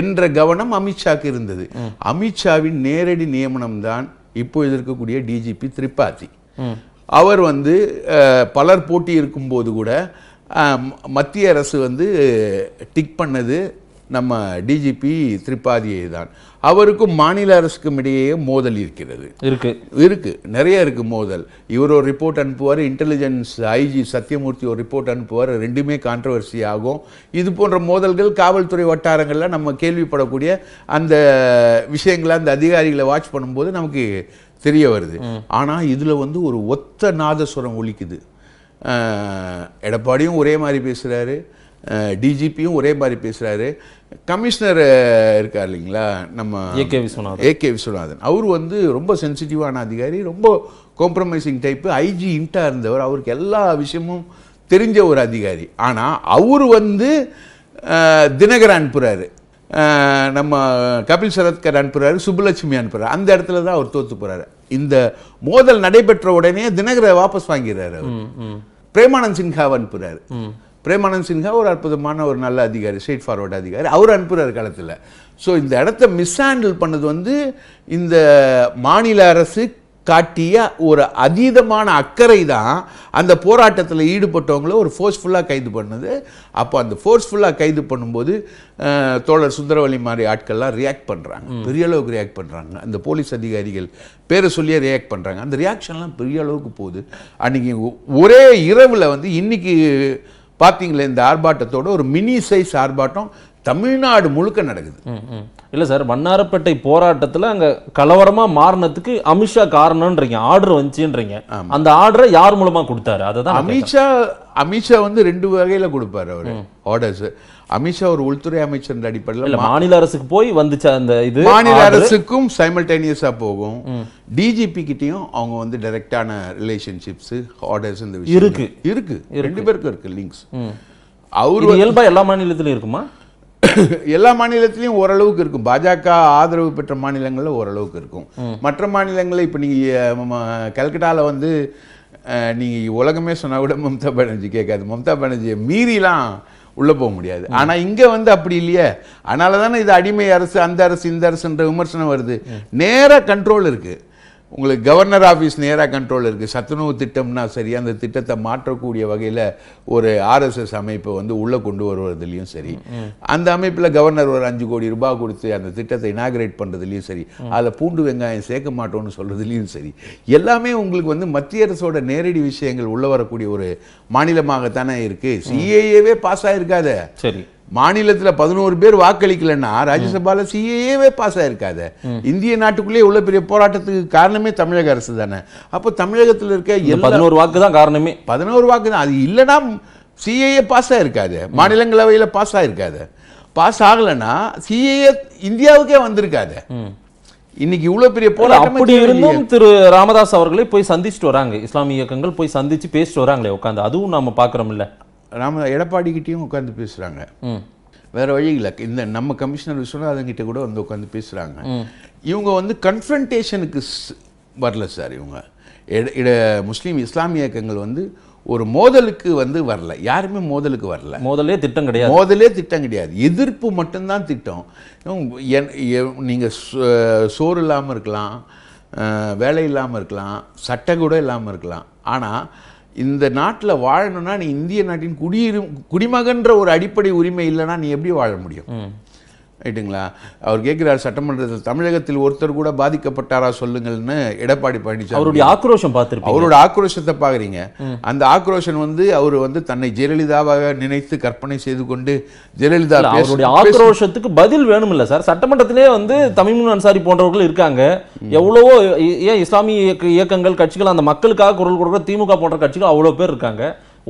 என்ற கவனம் அமித்ஷாக்கு இருந்தது அமித்ஷாவின் நேரடி நியமனம் தான் இருக்கக்கூடிய டிஜிபி திரிபாதி அவர் வந்து பலர் போட்டி இருக்கும்போது கூட மத்திய அரசு வந்து டிக் பண்ணது நம்ம டிஜிபி திரிபாதியை தான் அவருக்கும் மாநில அரசுக்கும் இடையே மோதல் இருக்கிறது இருக்கு இருக்கு நிறைய இருக்கு மோதல் இவர் ஒரு ரிப்போர்ட் அனுப்புவார் இன்டெலிஜென்ஸ் ஐஜி சத்யமூர்த்தி ஒரு ரிப்போர்ட் அனுப்புவார் ரெண்டுமே கான்ட்ரவர்சி ஆகும் இது போன்ற மோதல்கள் காவல்துறை வட்டாரங்களில் நம்ம கேள்விப்படக்கூடிய அந்த விஷயங்களை அந்த அதிகாரிகளை வாட்ச் பண்ணும்போது நமக்கு தெரிய வருது ஆனால் இதில் வந்து ஒரு ஒத்த நாதஸ்வரம் ஒழிக்குது எடப்பாடியும் ஒரே மாதிரி பேசுகிறாரு டிஜிபியும் ஒரே மாதிரி பேசுகிறாரு கமிஷனர் இருக்கார் இல்லைங்களா நம்ம ஏகே விஸ்வநாதன் ஏகே விஸ்வநாதன் அவர் வந்து ரொம்ப சென்சிட்டிவான அதிகாரி ரொம்ப காம்ப்ரமைசிங் டைப்பு ஐஜி இன்ட்டாக இருந்தவர் அவருக்கு எல்லா விஷயமும் தெரிஞ்ச ஒரு அதிகாரி ஆனால் அவர் வந்து தினகர் அனுப்புகிறாரு நம்ம கபில் சரத்கர் அனுப்புகிறாரு சுப்புலட்சுமி அனுப்புகிறார் அந்த இடத்துல தான் அவர் தோத்து போகிறாரு இந்த மோதல் நடைபெற்ற உடனே தினகரை வாபஸ் வாங்கிறாரு பிரேமானந்த் சின்ஹாவை அனுப்புகிறாரு பிரேமானந்த் சின்ஹா ஒரு அற்புதமான ஒரு நல்ல அதிகாரி ஸ்ட்ரெயிட் ஃபார்வர்ட் அதிகாரி அவர் அனுப்புகிறார் காலத்தில் ஸோ இந்த இடத்த மிஸ்ஹேண்டில் பண்ணது வந்து இந்த மாநில அரசு காட்டிய ஒரு அதீதமான அக்கறை தான் அந்த போராட்டத்தில் ஈடுபட்டவங்கள ஒரு ஃபோர்ஸ்ஃபுல்லாக கைது பண்ணது அப்போ அந்த ஃபோர்ஸ்ஃபுல்லாக கைது பண்ணும்போது தோழர் சுந்தரவழி மாதிரி ஆட்கள்லாம் ரியாக்ட் பண்ணுறாங்க பெரிய அளவுக்கு ரியாக்ட் பண்ணுறாங்க அந்த போலீஸ் அதிகாரிகள் பேரை சொல்லியே ரியாக்ட் பண்ணுறாங்க அந்த ரியாக்ஷன்லாம் பெரிய அளவுக்கு போகுது அன்றைக்கி ஒரே இரவில் வந்து இன்றைக்கி பார்த்தீங்களே இந்த ஆர்ப்பாட்டத்தோட ஒரு மினி சைஸ் ஆர்ப்பாட்டம் தமிழ்நாடு முழுக்க நடக்குது இல்லை சார் வண்ணாரப்பேட்டை போராட்டத்தில் அங்கே கலவரமாக மாறினதுக்கு அமித்ஷா காரணம்ன்றீங்க ஆர்டர் வந்துச்சுன்றீங்க அந்த ஆர்டரை யார் மூலமாக கொடுத்தாரு அதை தான் அமித்ஷா அமித்ஷா வந்து ரெண்டு வகையில் கொடுப்பாரு அவர் ஆர்டர்ஸ் அமித்ஷா ஒரு உள்துறை அமைச்சர் அடிப்படையில் மாநில அரசுக்கு போய் வந்துச்சு அந்த இது மாநில அரசுக்கும் சைமல்டேனியஸாக போகும் டிஜிபி கிட்டையும் அவங்க வந்து டைரக்டான ரிலேஷன்ஷிப்ஸ் ஆர்டர்ஸ் இந்த விஷயம் இருக்கு இருக்கு ரெண்டு பேருக்கும் இருக்கு லிங்க்ஸ் அவரு இயல்பா எல்லா மாநிலத்திலும் இருக்குமா எல்லா மாநிலத்திலையும் ஓரளவுக்கு இருக்கும் பாஜக ஆதரவு பெற்ற மாநிலங்களில் ஓரளவுக்கு இருக்கும் மற்ற மாநிலங்களில் இப்போ நீங்கள் கல்கட்டாவில் வந்து நீங்கள் உலகமே சொன்னால் கூட மம்தா பானர்ஜி கேட்காது மம்தா பானர்ஜியை மீறிலாம் உள்ளே போக முடியாது ஆனால் இங்கே வந்து அப்படி இல்லையே அதனால தானே இது அடிமை அரசு அந்த அரசு இந்த அரசுன்ற விமர்சனம் வருது நேராக கண்ட்ரோல் இருக்குது உங்களுக்கு கவர்னர் ஆஃபீஸ் நேராக கண்ட்ரோல் இருக்குது சத்துணவு திட்டம்னா சரி அந்த திட்டத்தை மாற்றக்கூடிய வகையில் ஒரு ஆர்எஸ்எஸ் அமைப்பை வந்து உள்ளே கொண்டு வருவதுலேயும் சரி அந்த அமைப்பில் கவர்னர் ஒரு அஞ்சு கோடி ரூபாய் கொடுத்து அந்த திட்டத்தை இனாகிரேட் பண்ணுறதுலேயும் சரி அதில் பூண்டு வெங்காயம் சேர்க்க மாட்டோம்னு சொல்கிறதுலேயும் சரி எல்லாமே உங்களுக்கு வந்து மத்திய அரசோட நேரடி விஷயங்கள் உள்ளே வரக்கூடிய ஒரு மாநிலமாகத்தானே இருக்குது சிஏஏவே பாஸ் ஆகிருக்காத சரி மாநிலத்தில் பதினோரு பேர் வாக்களிக்கலன்னா ராஜ்யசபால சிஏவே பாஸ் ஆயிருக்காத இந்திய நாட்டுக்குள்ளே இவ்வளோ பெரிய போராட்டத்துக்கு காரணமே தமிழக அரசு தானே அப்போ தமிழகத்தில் இருக்க பதினோரு வாக்கு தான் காரணமே பதினோரு வாக்கு தான் அது இல்லைன்னா சிஏஏ பாஸ் ஆயிருக்காது மாநிலங்களவையில் பாஸ் ஆயிருக்காது பாஸ் ஆகலைன்னா சிஏஏ இந்தியாவுக்கே வந்திருக்காது இன்னைக்கு இவ்வளவு பெரிய போல அப்படி இருந்தும் திரு ராமதாஸ் அவர்களை போய் சந்திச்சுட்டு வராங்க இஸ்லாமிய இயக்கங்கள் போய் சந்திச்சு பேசிட்டு வராங்களே உட்காந்து அதுவும் நாம பாக்குறோம் இல்ல ராம எடப்பாடிக்கிட்டேயும் உட்காந்து பேசுகிறாங்க வேறு வழி இல்லை இந்த நம்ம கமிஷனர் விஸ்வநாதன்கிட்ட கூட வந்து உட்காந்து பேசுகிறாங்க இவங்க வந்து கன்ஃபரன்டேஷனுக்கு வரல சார் இவங்க இட முஸ்லீம் இஸ்லாமிய இயக்கங்கள் வந்து ஒரு மோதலுக்கு வந்து வரல யாருமே மோதலுக்கு வரல மோதலே திட்டம் கிடையாது மோதலே திட்டம் கிடையாது எதிர்ப்பு மட்டும்தான் திட்டம் நீங்கள் சோறு இல்லாமல் இருக்கலாம் வேலை இல்லாமல் இருக்கலாம் சட்டை கூட இல்லாமல் இருக்கலாம் ஆனால் இந்த நாட்டில் வாழணும்னா நீ இந்திய நாட்டின் குடியிரு குடிமகன்ற ஒரு அடிப்படை உரிமை இல்லைன்னா நீ எப்படி வாழ முடியும் ரைட்டுங்களா அவர் கேட்கிறார் சட்டமன்றத்தில் தமிழகத்தில் ஒருத்தர் கூட பாதிக்கப்பட்டாரா சொல்லுங்கள்னு எடப்பாடி பழனிசாமி அவருடைய ஆக்ரோஷம் பார்த்துருக்கு அவரோட ஆக்ரோஷத்தை பார்க்குறீங்க அந்த ஆக்ரோஷம் வந்து அவர் வந்து தன்னை ஜெயலலிதாவாக நினைத்து கற்பனை செய்து கொண்டு ஜெயலலிதா அவருடைய ஆக்ரோஷத்துக்கு பதில் இல்லை சார் சட்டமன்றத்திலே வந்து தமிமுன் அன்சாரி போன்றவர்கள் இருக்காங்க எவ்வளவோ ஏன் இஸ்லாமிய இயக்கங்கள் கட்சிகள் அந்த மக்களுக்காக குரல் கொடுக்குற திமுக போன்ற கட்சிகள் அவ்வளோ பேர் இருக்காங்க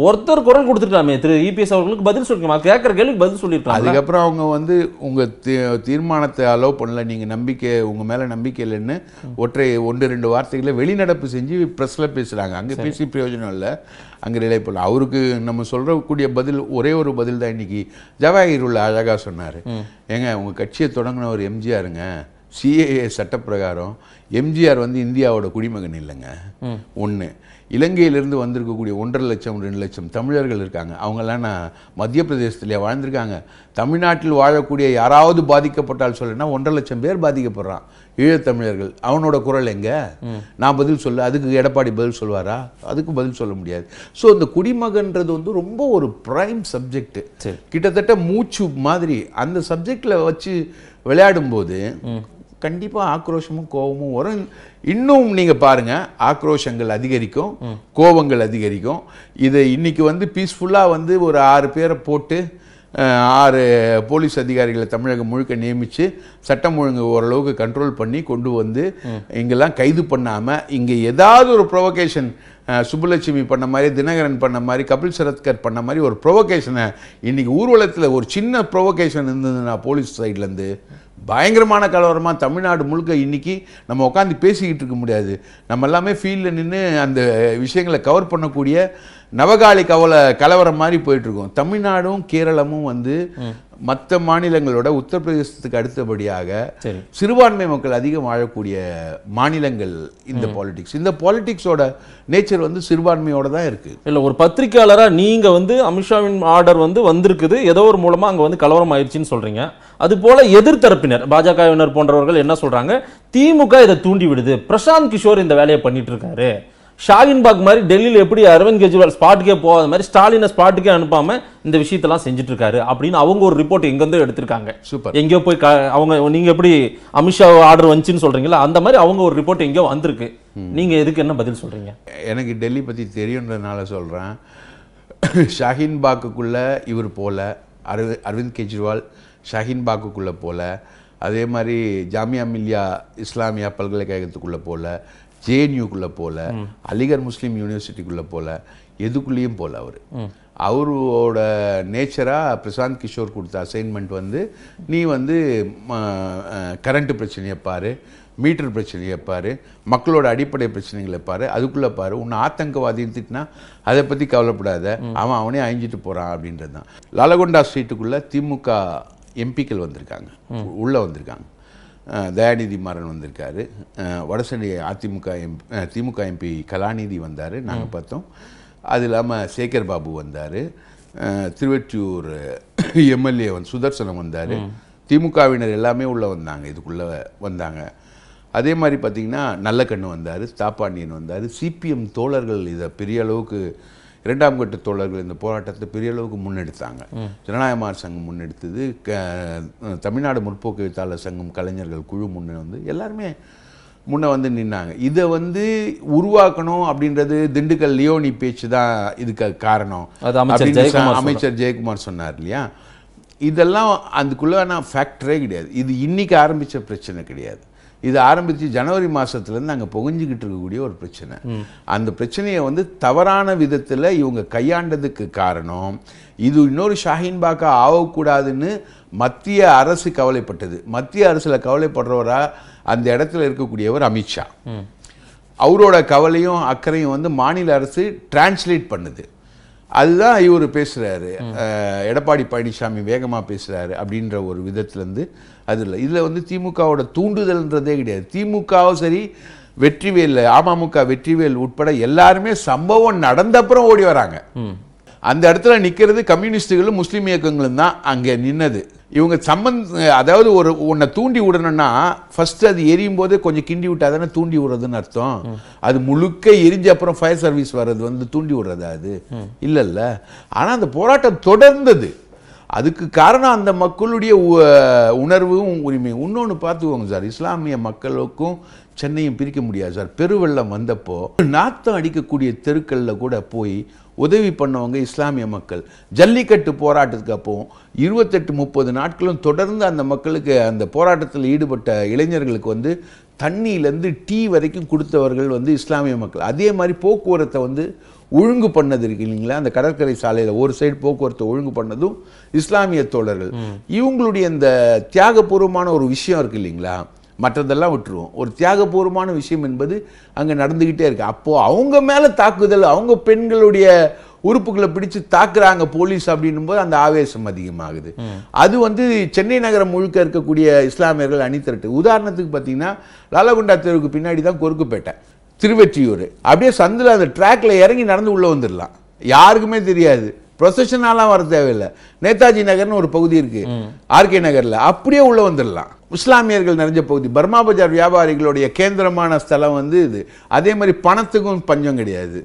ஒருத்தர் குரல் கொடுத்துட்டாமே திரு இபிஎஸ் அவர்களுக்கு பதில் சொல்லிக்கலாம் கேட்குற கேள்விக்கு பதில் சொல்லியிருக்கலாம் அதுக்கப்புறம் அவங்க வந்து உங்கள் தீர்மானத்தை அலோவ் பண்ணல நீங்கள் நம்பிக்கை உங்கள் மேலே நம்பிக்கை இல்லைன்னு ஒற்றை ஒன்று ரெண்டு வார்த்தைகளை வெளிநடப்பு செஞ்சு ப்ரெஸ்ஸில் பேசுகிறாங்க அங்கே பேசி பிரயோஜனம் இல்லை அங்கே ரிலே பண்ணல அவருக்கு நம்ம சொல்கிறக்கூடிய பதில் ஒரே ஒரு பதில் தான் இன்றைக்கி உள்ள அழகாக சொன்னார் ஏங்க உங்கள் கட்சியை தொடங்கின ஒரு எம்ஜிஆருங்க சிஏஏ சட்டப்பிரகாரம் எம்ஜிஆர் வந்து இந்தியாவோட குடிமகன் இல்லைங்க ஒன்று இலங்கையிலிருந்து வந்திருக்கக்கூடிய ஒன்றரை லட்சம் ரெண்டு லட்சம் தமிழர்கள் இருக்காங்க அவங்களாம் நான் மத்திய பிரதேசத்திலே வாழ்ந்திருக்காங்க தமிழ்நாட்டில் வாழக்கூடிய யாராவது பாதிக்கப்பட்டால் சொல்லுன்னா ஒன்றரை லட்சம் பேர் பாதிக்கப்படுறான் ஈழத்தமிழர்கள் அவனோட குரல் எங்கே நான் பதில் சொல்ல அதுக்கு எடப்பாடி பதில் சொல்வாரா அதுக்கு பதில் சொல்ல முடியாது ஸோ இந்த குடிமகன்றது வந்து ரொம்ப ஒரு ப்ரைம் சப்ஜெக்ட் கிட்டத்தட்ட மூச்சு மாதிரி அந்த சப்ஜெக்டில் வச்சு விளையாடும்போது கண்டிப்பாக ஆக்ரோஷமும் கோபமும் வரும் இன்னும் நீங்கள் பாருங்கள் ஆக்ரோஷங்கள் அதிகரிக்கும் கோபங்கள் அதிகரிக்கும் இது இன்றைக்கி வந்து பீஸ்ஃபுல்லாக வந்து ஒரு ஆறு பேரை போட்டு ஆறு போலீஸ் அதிகாரிகளை தமிழகம் முழுக்க நியமித்து சட்டம் ஒழுங்கு ஓரளவுக்கு கண்ட்ரோல் பண்ணி கொண்டு வந்து இங்கெல்லாம் கைது பண்ணாமல் இங்கே ஏதாவது ஒரு ப்ரொவகேஷன் சுப்புலட்சுமி பண்ண மாதிரி தினகரன் பண்ண மாதிரி கபில் சரத்கர் பண்ண மாதிரி ஒரு ப்ரொவகேஷனை இன்றைக்கி ஊர்வலத்தில் ஒரு சின்ன ப்ரொவகேஷன் இருந்ததுன்னா போலீஸ் சைட்லேருந்து பயங்கரமான கலவரமாக தமிழ்நாடு முழுக்க இன்றைக்கி நம்ம உட்காந்து பேசிக்கிட்டு இருக்க முடியாது நம்ம எல்லாமே ஃபீல்டில் நின்று அந்த விஷயங்களை கவர் பண்ணக்கூடிய நவகாலி கவலை கலவரம் மாதிரி போயிட்டுருக்கோம் தமிழ்நாடும் கேரளமும் வந்து மற்ற மாநிலங்களோட உத்தரப்பிரதேசத்துக்கு அடுத்தபடியாக சிறுபான்மை மக்கள் அதிகம் வாழக்கூடிய மாநிலங்கள் இந்த பாலிடிக்ஸ் இந்த பாலிடிக்ஸோட நேச்சர் வந்து சிறுபான்மையோட தான் இருக்கு இல்லை ஒரு பத்திரிகையாளராக நீங்கள் வந்து அமித்ஷாவின் ஆர்டர் வந்து வந்திருக்குது ஏதோ ஒரு மூலமாக அங்கே வந்து கலவரம் ஆயிடுச்சுன்னு சொல்கிறீங்க அது போல எதிர்த்தரப்பினர் பாஜகவினர் போன்றவர்கள் என்ன சொல்கிறாங்க திமுக இதை தூண்டி விடுது பிரசாந்த் கிஷோர் இந்த வேலையை பண்ணிட்டு இருக்காரு ஷாகின் பாக் மாதிரி டெல்லியில் எப்படி அரவிந்த் கெஜ்ரிவால் ஸ்பாட்டுக்கே போகாத மாதிரி ஸ்டாலினை ஸ்பாட்டுக்கே அனுப்பாமல் இந்த விஷயத்தெல்லாம் செஞ்சுட்டு இருக்காரு அப்படின்னு அவங்க ஒரு ரிப்போர்ட் எங்கேருந்தோ எடுத்திருக்காங்க சூப்பர் எங்கேயோ போய் அவங்க நீங்கள் எப்படி அமித்ஷா ஆர்டர் வந்துச்சுன்னு சொல்றீங்களா அந்த மாதிரி அவங்க ஒரு ரிப்போர்ட் எங்கேயோ வந்திருக்கு நீங்கள் எதுக்கு என்ன பதில் சொல்கிறீங்க எனக்கு டெல்லி பற்றி தெரியுன்றதுனால சொல்கிறேன் ஷாஹின் பாக்குக்குள்ளே இவர் போல அரவி அரவிந்த் கெஜ்ரிவால் ஷாஹின் பாக்குக்குள்ளே போல அதே மாதிரி ஜாமியா மில்லியா இஸ்லாமியா பல்கலைக்கழகத்துக்குள்ளே போல ஜேஎன்யூக்குள்ளே போகல அலிகர் முஸ்லீம் யூனிவர்சிட்டிக்குள்ளே போகல எதுக்குள்ளேயும் போகல அவர் அவரோட நேச்சராக பிரசாந்த் கிஷோர் கொடுத்த அசைன்மெண்ட் வந்து நீ வந்து கரண்ட்டு பிரச்சனையை பாரு மீட்டர் பிரச்சனையை பாரு மக்களோட அடிப்படை பிரச்சனைகளை பாரு அதுக்குள்ளே பாரு உன்னை ஆத்தங்கவாதின்னு திட்டினா அதை பற்றி கவலைப்படாத அவன் அவனே அழிஞ்சிட்டு போகிறான் அப்படின்றது தான் லாலகொண்டா ஸ்ட்ரீட்டுக்குள்ளே திமுக எம்பிக்கள் வந்திருக்காங்க உள்ளே வந்திருக்காங்க தயாநிதி மாறன் வந்திருக்காரு வடசென்னை அதிமுக எம் திமுக எம்பி கலாநிதி வந்தார் நாங்கள் பார்த்தோம் அது இல்லாமல் சேகர் பாபு வந்தார் திருவெற்றியூர் எம்எல்ஏ வந்து சுதர்சனம் வந்தார் திமுகவினர் எல்லாமே உள்ளே வந்தாங்க இதுக்குள்ளே வந்தாங்க அதே மாதிரி பார்த்திங்கன்னா நல்லக்கண்ணு வந்தார் தாப்பாண்டியன் வந்தார் சிபிஎம் தோழர்கள் இதை பெரிய அளவுக்கு இரண்டாம் கட்ட தோழர்கள் இந்த போராட்டத்தை பெரிய அளவுக்கு முன்னெடுத்தாங்க ஜனநாயகமார் சங்கம் முன்னெடுத்தது க தமிழ்நாடு முற்போக்கு எழுத்தாளர் சங்கம் கலைஞர்கள் குழு முன்னே வந்து எல்லாருமே முன்னே வந்து நின்னாங்க இதை வந்து உருவாக்கணும் அப்படின்றது திண்டுக்கல் லியோனி பேச்சு தான் இதுக்கு காரணம் அமைச்சர் ஜெயக்குமார் சொன்னார் இல்லையா இதெல்லாம் அதுக்குள்ளே ஆனால் ஃபேக்டரே கிடையாது இது இன்றைக்கி ஆரம்பித்த பிரச்சனை கிடையாது இது ஆரம்பித்து ஜனவரி மாதத்துலேருந்து அங்கே புகஞ்சிக்கிட்டு இருக்கக்கூடிய ஒரு பிரச்சனை அந்த பிரச்சனையை வந்து தவறான விதத்தில் இவங்க கையாண்டதுக்கு காரணம் இது இன்னொரு ஷாஹின் பாக்கா ஆகக்கூடாதுன்னு மத்திய அரசு கவலைப்பட்டது மத்திய அரசில் கவலைப்படுறவராக அந்த இடத்துல இருக்கக்கூடியவர் அமித்ஷா அவரோட கவலையும் அக்கறையும் வந்து மாநில அரசு டிரான்ஸ்லேட் பண்ணுது அதுதான் இவர் பேசுகிறாரு எடப்பாடி பழனிசாமி வேகமாக பேசுகிறாரு அப்படின்ற ஒரு விதத்துலேருந்து அது இல்லை இதில் வந்து திமுகவோட தூண்டுதல்ன்றதே கிடையாது திமுகவும் சரி வெற்றிவேல் அமமுக வெற்றிவேல் உட்பட எல்லாருமே சம்பவம் நடந்த அப்புறம் ஓடி வராங்க அந்த இடத்துல நிற்கிறது கம்யூனிஸ்டுகளும் முஸ்லீம் இயக்கங்களும் தான் அங்கே நின்னது இவங்க சம்பந்த அதாவது ஒரு உன்னை தூண்டி விடணும்னா ஃபர்ஸ்ட் அது எரியும் போதே கொஞ்சம் கிண்டி விட்டா தானே தூண்டி விடுறதுன்னு அர்த்தம் அது முழுக்க எரிஞ்ச அப்புறம் ஃபயர் சர்வீஸ் வர்றது வந்து தூண்டி விடுறதா அது இல்லைல்ல ஆனால் அந்த போராட்டம் தொடர்ந்தது அதுக்கு காரணம் அந்த மக்களுடைய உணர்வும் உரிமையும் இன்னொன்று பார்த்துக்கோங்க சார் இஸ்லாமிய மக்களுக்கும் சென்னையும் பிரிக்க முடியாது சார் பெருவெள்ளம் வந்தப்போ நாத்தம் அடிக்கக்கூடிய தெருக்களில் கூட போய் உதவி பண்ணவங்க இஸ்லாமிய மக்கள் ஜல்லிக்கட்டு போராட்டத்துக்கு அப்போது இருபத்தெட்டு முப்பது நாட்களும் தொடர்ந்து அந்த மக்களுக்கு அந்த போராட்டத்தில் ஈடுபட்ட இளைஞர்களுக்கு வந்து தண்ணியிலேருந்து டீ வரைக்கும் கொடுத்தவர்கள் வந்து இஸ்லாமிய மக்கள் அதே மாதிரி போக்குவரத்தை வந்து ஒழுங்கு பண்ணது இருக்கு இல்லைங்களா அந்த கடற்கரை சாலையில் ஒரு சைடு போக்குவரத்தை ஒழுங்கு பண்ணதும் இஸ்லாமிய தோழர்கள் இவங்களுடைய இந்த தியாகபூர்வமான ஒரு விஷயம் இருக்கு இல்லைங்களா மற்றதெல்லாம் விட்டுருவோம் ஒரு தியாகபூர்வமான விஷயம் என்பது அங்கே நடந்துக்கிட்டே இருக்குது அப்போது அவங்க மேலே தாக்குதல் அவங்க பெண்களுடைய உறுப்புகளை பிடிச்சு தாக்குறாங்க போலீஸ் அப்படின்னும் போது அந்த ஆவேசம் அதிகமாகுது அது வந்து சென்னை நகரம் முழுக்க இருக்கக்கூடிய இஸ்லாமியர்கள் அணித்திரட்டு உதாரணத்துக்கு பார்த்தீங்கன்னா லாலகுண்டா தெருவுக்கு பின்னாடி தான் கொருக்குப்பேட்டை திருவெற்றியூர் அப்படியே சந்தில் அந்த ட்ராக்ல இறங்கி நடந்து உள்ளே வந்துடலாம் யாருக்குமே தெரியாது ப்ரொசஷனாலாம் வர தேவையில்லை நேதாஜி நகர்னு ஒரு பகுதி இருக்கு ஆர்கே நகரில் அப்படியே உள்ள வந்துடலாம் இஸ்லாமியர்கள் நிறைஞ்ச பகுதி பர்மா பஜார் வியாபாரிகளுடைய கேந்திரமான ஸ்தலம் வந்து இது அதே மாதிரி பணத்துக்கும் பஞ்சம் கிடையாது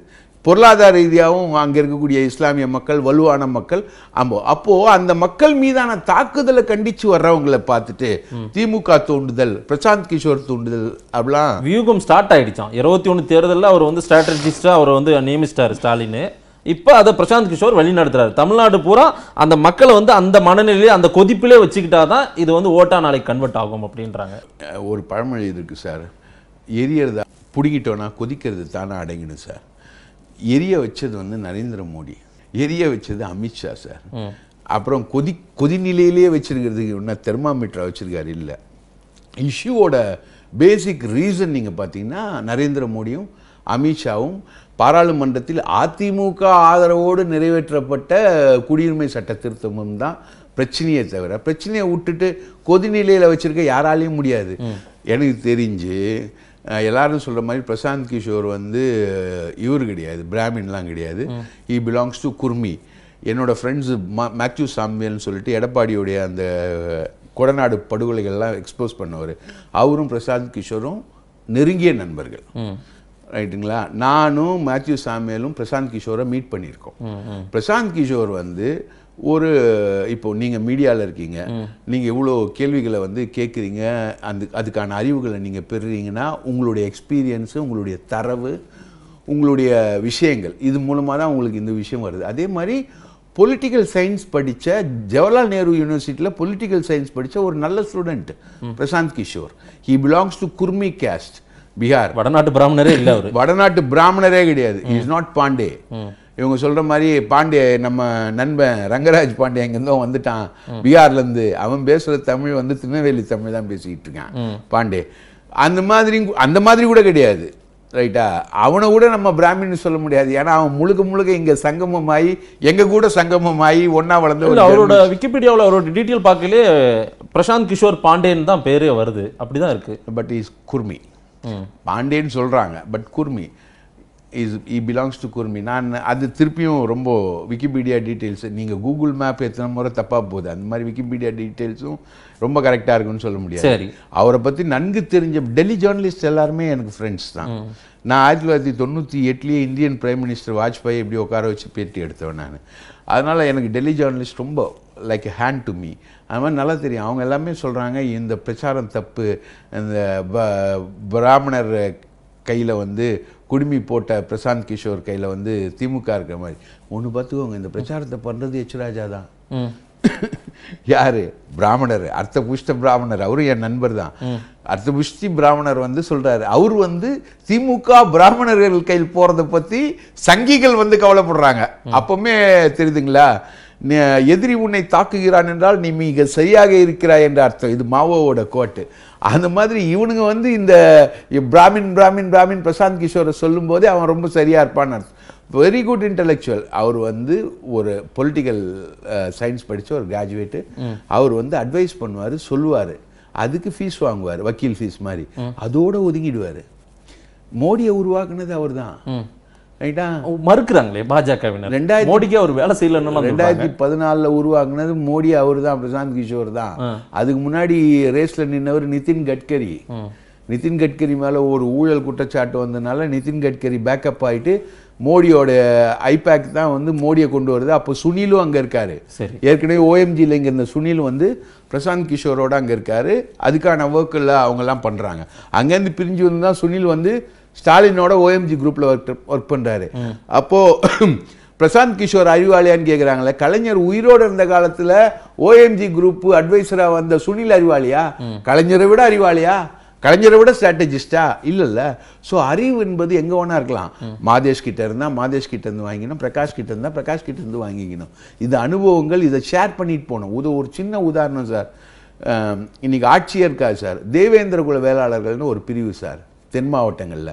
பொருளாதார ரீதியாகவும் அங்கே இருக்கக்கூடிய இஸ்லாமிய மக்கள் வலுவான மக்கள் அம்போ அப்போது அந்த மக்கள் மீதான தாக்குதலை கண்டித்து வர்றவங்களை பார்த்துட்டு திமுக தூண்டுதல் பிரசாந்த் கிஷோர் தூண்டுதல் அப்படிலாம் வியூகம் ஸ்டார்ட் ஆகிடுச்சான் இருபத்தி ஒன்று தேர்தலில் அவர் வந்து ஸ்ட்ராட்டஜிஸ்டாக அவர் வந்து நியமிச்சிட்டார் ஸ்டாலின்னு இப்போ அதை பிரசாந்த் கிஷோர் வழி நடத்துறாரு தமிழ்நாடு பூரா அந்த மக்களை வந்து அந்த மனநிலையிலே அந்த கொதிப்பிலே வச்சுக்கிட்டா தான் இது வந்து ஓட்டா நாளைக்கு கன்வெர்ட் ஆகும் அப்படின்றாங்க ஒரு பழமொழி இருக்கு சார் எரியறத பிடிக்கிட்டோன்னா கொதிக்கிறது தானே அடங்கிடும் சார் எரிய வச்சது வந்து நரேந்திர மோடி எரிய வச்சது அமித்ஷா சார் அப்புறம் கொதி கொதிநிலையிலேயே வச்சுருக்கிறதுக்கு இன்னும் தெர்மாமீட்டரை வச்சுருக்காரு இல்லை இஷ்யூவோட பேசிக் ரீசன் நீங்கள் பார்த்தீங்கன்னா நரேந்திர மோடியும் அமித்ஷாவும் பாராளுமன்றத்தில் அதிமுக ஆதரவோடு நிறைவேற்றப்பட்ட குடியுரிமை சட்ட திருத்தமும் தான் பிரச்சனையை தவிர பிரச்சனையை விட்டுட்டு கொதிநிலையில் வச்சுருக்க யாராலையும் முடியாது எனக்கு தெரிஞ்சு எல்லாரும் சொல்கிற மாதிரி பிரசாந்த் கிஷோர் வந்து இவர் கிடையாது பிராமின்லாம் கிடையாது இ பிலாங்ஸ் டு குர்மி என்னோட ஃப்ரெண்ட்ஸு மேத்யூ சாமியல்னு சொல்லிட்டு எடப்பாடியுடைய அந்த கொடநாடு படுகொலைகள்லாம் எக்ஸ்போஸ் பண்ணவர் அவரும் பிரசாந்த் கிஷோரும் நெருங்கிய நண்பர்கள் ரைட்டுங்களா நானும் மேத்யூ சாமியலும் பிரசாந்த் கிஷோரை மீட் பண்ணியிருக்கோம் பிரசாந்த் கிஷோர் வந்து ஒரு இப்போ நீங்கள் மீடியாவில் இருக்கீங்க நீங்கள் இவ்வளோ கேள்விகளை வந்து கேட்குறீங்க அந்த அதுக்கான அறிவுகளை நீங்கள் பெறுறீங்கன்னா உங்களுடைய எக்ஸ்பீரியன்ஸு உங்களுடைய தரவு உங்களுடைய விஷயங்கள் இது மூலமாக தான் உங்களுக்கு இந்த விஷயம் வருது அதே மாதிரி பொலிட்டிக்கல் சயின்ஸ் படித்த ஜவஹர்லால் நேரு யூனிவர்சிட்டியில் பொலிட்டிக்கல் சயின்ஸ் படித்த ஒரு நல்ல student Prashant Kishor he belongs to Kurmi caste Bihar வடநாட்டு பிராமணரே இல்லை அவர் வடநாட்டு பிராமணரே கிடையாது இஸ் நாட் பாண்டே இவங்க சொல்கிற மாதிரி பாண்டிய நம்ம நண்பன் ரங்கராஜ் பாண்டிய எங்கேருந்தோ வந்துட்டான் பீகார்லேருந்து அவன் பேசுகிற தமிழ் வந்து திருநெல்வேலி தமிழ் தான் பேசிக்கிட்டு இருக்கான் பாண்டே அந்த மாதிரி அந்த மாதிரி கூட கிடையாது ரைட்டா அவனை கூட நம்ம பிராமின்னு சொல்ல முடியாது ஏன்னா அவன் முழுக்க முழுக்க இங்க சங்கமமாயி எங்க கூட சங்கமமாகி ஒன்னா வளர்ந்து அவரோட விக்கிபீடியாவில் அவரோட டீட்டெயில் பார்க்கலே பிரசாந்த் கிஷோர் பாண்டேன்னு தான் பேரே வருது அப்படிதான் இருக்கு பட் இஸ் குர்மி பாண்டேன்னு சொல்கிறாங்க but Kurmi is he belongs to Kurmi நான் அது திருப்பியும் ரொம்ப விக்கிபீடியா டீட்டெயில்ஸ் நீங்கள் கூகுள் மேப் எத்தனை முறை தப்பாக போகுது அந்த மாதிரி விக்கிபீடியா டீட்டெயில்ஸும் ரொம்ப கரெக்டாக இருக்குன்னு சொல்ல முடியாது சரி அவரை பற்றி நன்கு தெரிஞ்ச டெல்லி ஜேர்னலிஸ்ட் எல்லாருமே எனக்கு ஃப்ரெண்ட்ஸ் தான் நான் ஆயிரத்தி தொள்ளாயிரத்தி தொண்ணூற்றி எட்டுலேயே இந்தியன் பிரைம் மினிஸ்டர் வாஜ்பாய் எப்படி உட்கார வச்சு பேட்டி எடுத்தவன் நான் அதனால் எனக்கு டெல்லி ஜேர்னலிஸ்ட் ரொம்ப லைக் ஹேண்ட் டு மீ அது மாதிரி நல்லா தெரியும் அவங்க எல்லாமே சொல்கிறாங்க இந்த பிரச்சாரம் தப்பு இந்த பிராமணர் கையில் வந்து குடுமி போட்ட பிரசாந்த் கிஷோர் கையில் வந்து திமுக இருக்கிற மாதிரி ஒன்று பார்த்துக்கோங்க இந்த பிரச்சாரத்தை பண்ணுறது யச்சுராஜா தான் யாரு பிராமணர் அர்த்த புஷ்ட பிராமணர் அவரும் என் நண்பர் தான் அர்த்த புஷ்டி பிராமணர் வந்து சொல்றாரு அவர் வந்து திமுக பிராமணர்கள் கையில் போகிறத பத்தி சங்கிகள் வந்து கவலைப்படுறாங்க அப்பவுமே தெரியுதுங்களா எதிரி உன்னை தாக்குகிறான் என்றால் நீ மிக சரியாக இருக்கிறாய் என்ற அர்த்தம் இது மாவோவோட கோட்டு அந்த மாதிரி இவனுங்க வந்து இந்த பிராமின் பிராமின் பிராமின் பிரசாந்த் கிஷோரை சொல்லும்போதே அவன் ரொம்ப சரியாக இருப்பான்னு அர்த்தம் வெரி குட் இன்டலெக்சுவல் அவர் வந்து ஒரு பொலிட்டிக்கல் சயின்ஸ் படித்த ஒரு கிராஜுவேட்டு அவர் வந்து அட்வைஸ் பண்ணுவார் சொல்லுவார் அதுக்கு ஃபீஸ் வாங்குவார் வக்கீல் ஃபீஸ் மாதிரி அதோடு ஒதுங்கிடுவார் மோடியை உருவாக்குனது அவர் தான் ரைட்டா மறுக்கிறாங்களே பாஜகவினர் ரெண்டாயிரத்தி மோடிக்கு அவர் வேலை செய்யலன்னு ரெண்டாயிரத்தி பதினாலில் உருவாக்குனது மோடி அவர் தான் பிரசாந்த் கிஷோர் தான் அதுக்கு முன்னாடி ரேஸில் நின்னவர் நிதின் கட்கரி நிதின் கட்கரி மேலே ஒரு ஊழல் குற்றச்சாட்டு வந்ததுனால நிதின் கட்கரி பேக்கப் ஆகிட்டு மோடியோட ஐபேக் தான் வந்து மோடியை கொண்டு வருது அப்போ சுனிலும் அங்கே இருக்காரு ஏற்கனவே ஓஎம்ஜியில் இங்கே இருந்த சுனில் வந்து பிரசாந்த் கிஷோரோட அங்கே இருக்காரு அதுக்கான ஒர்க்கில் அவங்கெல்லாம் பண்ணுறாங்க அங்கேருந்து பிரிஞ்சு வந்து தான் சுனில் வந்து ஸ்டாலினோட ஓஎம்ஜி குரூப்பில் ஒர்க் ஒர்க் பண்ணுறாரு அப்போது பிரசாந்த் கிஷோர் அறிவாளியான்னு கேட்குறாங்களே கலைஞர் உயிரோடு இருந்த காலத்தில் ஓஎம்ஜி குரூப் அட்வைசராக வந்த சுனில் அறிவாளியா கலைஞரை விட அறிவாளியா கலைஞரை விட ஸ்ட்ராட்டஜிஸ்டா இல்லைல்ல ஸோ அறிவு என்பது எங்கே வேணா இருக்கலாம் மாதேஷ் கிட்ட இருந்தால் மாதேஷ் கிட்ட இருந்து வாங்கிக்கணும் பிரகாஷ் கிட்ட இருந்தால் பிரகாஷ் கிட்ட இருந்து வாங்கிக்கணும் இது அனுபவங்கள் இதை ஷேர் பண்ணிட்டு போகணும் இது ஒரு சின்ன உதாரணம் சார் இன்னைக்கு ஆட்சியர் இருக்கா சார் தேவேந்திர குல வேளாளர்கள்னு ஒரு பிரிவு சார் தென் மாவட்டங்களில்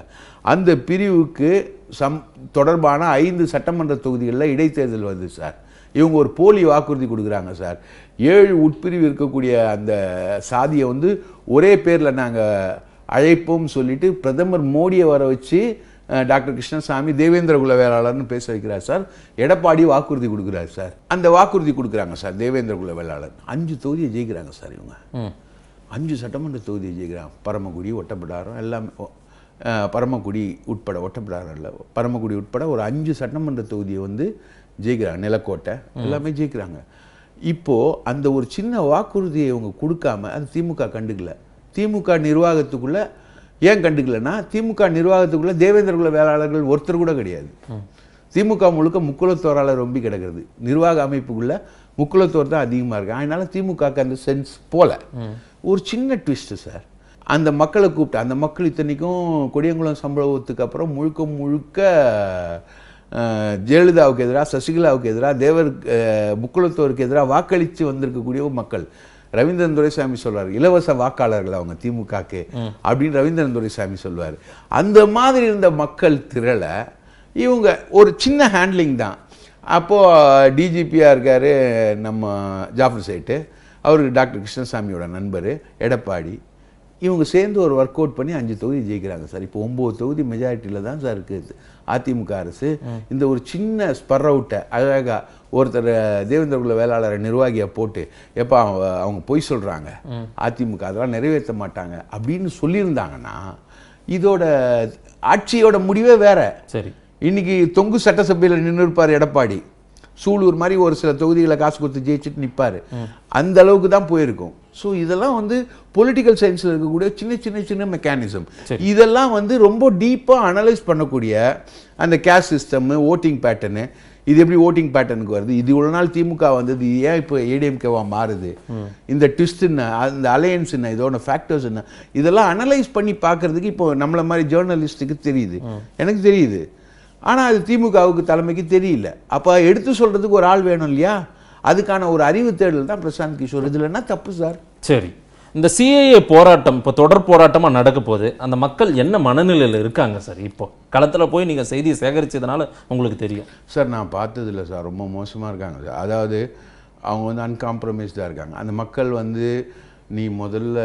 அந்த பிரிவுக்கு சம் தொடர்பான ஐந்து சட்டமன்ற தொகுதிகளில் இடைத்தேர்தல் வருது சார் இவங்க ஒரு போலி வாக்குறுதி கொடுக்குறாங்க சார் ஏழு உட்பிரிவு இருக்கக்கூடிய அந்த சாதியை வந்து ஒரே பேரில் நாங்கள் அழைப்போம் சொல்லிட்டு பிரதமர் மோடியை வர வச்சு டாக்டர் கிருஷ்ணசாமி தேவேந்திர குல வேளாளர்னு பேச வைக்கிறார் சார் எடப்பாடி வாக்குறுதி கொடுக்குறாரு சார் அந்த வாக்குறுதி கொடுக்குறாங்க சார் தேவேந்திர குல வேளாளர் அஞ்சு தொகுதியை ஜெயிக்கிறாங்க சார் இவங்க அஞ்சு சட்டமன்ற தொகுதி ஜெயிக்கிறான் பரமக்குடி ஒட்டப்பிடாரம் எல்லாமே பரமக்குடி உட்பட ஒட்டப்பிடாரம் இல்லை பரமக்குடி உட்பட ஒரு அஞ்சு சட்டமன்ற தொகுதியை வந்து ஜெயிக்கிறாங்க நிலக்கோட்டை எல்லாமே ஜெயிக்கிறாங்க இப்போது அந்த ஒரு சின்ன வாக்குறுதியை இவங்க கொடுக்காம அது திமுக கண்டுக்கல திமுக நிர்வாகத்துக்குள்ளே ஏன் கண்டுக்கலன்னா திமுக நிர்வாகத்துக்குள்ளே தேவேந்திரகுல வேளாளர்கள் ஒருத்தர் கூட கிடையாது திமுக முழுக்க முக்குலத்தோரால் ரொம்ப கிடக்கிறது நிர்வாக அமைப்புக்குள்ளே முக்குலத்தோர் தான் அதிகமாக இருக்கு அதனால திமுகக்கு அந்த சென்ஸ் போல ஒரு சின்ன ட்விஸ்ட்டு சார் அந்த மக்களை கூப்பிட்டு அந்த மக்கள் இத்தனைக்கும் கொடியங்குளம் சம்பவத்துக்கு அப்புறம் முழுக்க முழுக்க ஜெயலலிதாவுக்கு எதிராக சசிகலாவுக்கு எதிராக தேவர் முக்குளத்தோருக்கு எதிராக வாக்களித்து வந்திருக்கக்கூடிய மக்கள் ரவீந்திரன் துரைசாமி சொல்வார் இலவச வாக்காளர்கள் அவங்க திமுகக்கு அப்படின்னு ரவீந்திரன் துரைசாமி சொல்வார் அந்த மாதிரி இருந்த மக்கள் திரளை இவங்க ஒரு சின்ன ஹேண்ட்லிங் தான் அப்போது டிஜிபியாக இருக்கார் நம்ம ஜாஃபர் சைட்டு அவருக்கு டாக்டர் கிருஷ்ணசாமியோட நண்பர் எடப்பாடி இவங்க சேர்ந்து ஒரு ஒர்க் அவுட் பண்ணி அஞ்சு தொகுதி ஜெயிக்கிறாங்க சார் இப்போ ஒம்பது தொகுதி மெஜாரிட்டியில் தான் சார் இருக்குது அதிமுக அரசு இந்த ஒரு சின்ன ஸ்பர் அவுட்டை அழகாக ஒருத்தர் தேவேந்திர குல வேளாளரை நிர்வாகியை போட்டு எப்போ அவங்க பொய் சொல்கிறாங்க அதிமுக அதெல்லாம் நிறைவேற்ற மாட்டாங்க அப்படின்னு சொல்லியிருந்தாங்கன்னா இதோட ஆட்சியோட முடிவே வேற சரி இன்னைக்கு தொங்கு சட்டசபையில் நின்று இருப்பார் எடப்பாடி சூலூர் மாதிரி ஒரு சில தொகுதிகளை காசு கொடுத்து ஜெயிச்சுட்டு நிற்பார் அந்த அளவுக்கு தான் போயிருக்கும் ஸோ இதெல்லாம் வந்து பொலிட்டிக்கல் சயின்ஸில் இருக்கக்கூடிய சின்ன சின்ன சின்ன மெக்கானிசம் இதெல்லாம் வந்து ரொம்ப டீப்பாக அனலைஸ் பண்ணக்கூடிய அந்த கேஷ் சிஸ்டம் ஓட்டிங் பேட்டர்னு இது எப்படி ஓட்டிங் பேட்டர்னுக்கு வருது இது இவ்வளோ நாள் திமுக வந்தது இது ஏன் இப்போ ஏடிஎம்கேவா மாறுது இந்த ட்விஸ்ட் என்ன அந்த அலையன்ஸ் என்ன இதோட ஃபேக்டர்ஸ் என்ன இதெல்லாம் அனலைஸ் பண்ணி பார்க்கறதுக்கு இப்போ நம்மளை மாதிரி ஜேர்னலிஸ்ட்டுக்கு தெரியுது எனக்கு தெரியுது ஆனால் அது திமுகவுக்கு தலைமைக்கு தெரியல அப்போ எடுத்து சொல்கிறதுக்கு ஒரு ஆள் வேணும் இல்லையா அதுக்கான ஒரு அறிவு தேடல் தான் பிரசாந்த் கிஷோர் இதில் என்ன தப்பு சார் சரி இந்த சிஏஏ போராட்டம் இப்போ தொடர் போராட்டமாக நடக்க போகுது அந்த மக்கள் என்ன மனநிலையில் இருக்காங்க சார் இப்போ களத்தில் போய் நீங்கள் செய்தியை சேகரித்ததுனால உங்களுக்கு தெரியும் சார் நான் பார்த்ததில்ல சார் ரொம்ப மோசமாக இருக்காங்க சார் அதாவது அவங்க வந்து அன்காம்ப்ரமைஸ்டாக இருக்காங்க அந்த மக்கள் வந்து நீ முதல்ல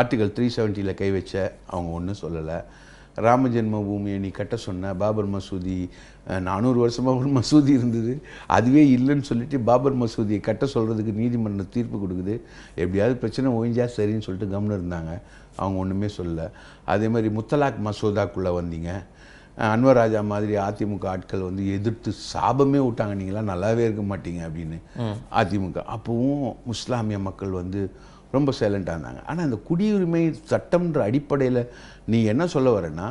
ஆர்டிகல் த்ரீ செவன்ட்டியில் கை வச்ச அவங்க ஒன்றும் சொல்லலை ராமஜென்ம பூமியை நீ கட்ட சொன்ன பாபர் மசூதி நானூறு வருஷமாக ஒரு மசூதி இருந்தது அதுவே இல்லைன்னு சொல்லிட்டு பாபர் மசூதியை கட்ட சொல்கிறதுக்கு நீதிமன்றம் தீர்ப்பு கொடுக்குது எப்படியாவது பிரச்சனை ஓய்ஞ்சா சரின்னு சொல்லிட்டு கவனம் இருந்தாங்க அவங்க ஒன்றுமே சொல்லலை அதே மாதிரி முத்தலாக் மசோதாக்குள்ளே வந்தீங்க அன்வராஜா மாதிரி அதிமுக ஆட்கள் வந்து எதிர்த்து சாபமே விட்டாங்க நீங்களாம் நல்லாவே இருக்க மாட்டீங்க அப்படின்னு அதிமுக அப்போவும் முஸ்லாமிய மக்கள் வந்து ரொம்ப சைலண்ட்டாக இருந்தாங்க ஆனால் அந்த குடியுரிமை சட்டம்ன்ற அடிப்படையில் நீ என்ன சொல்ல வரேன்னா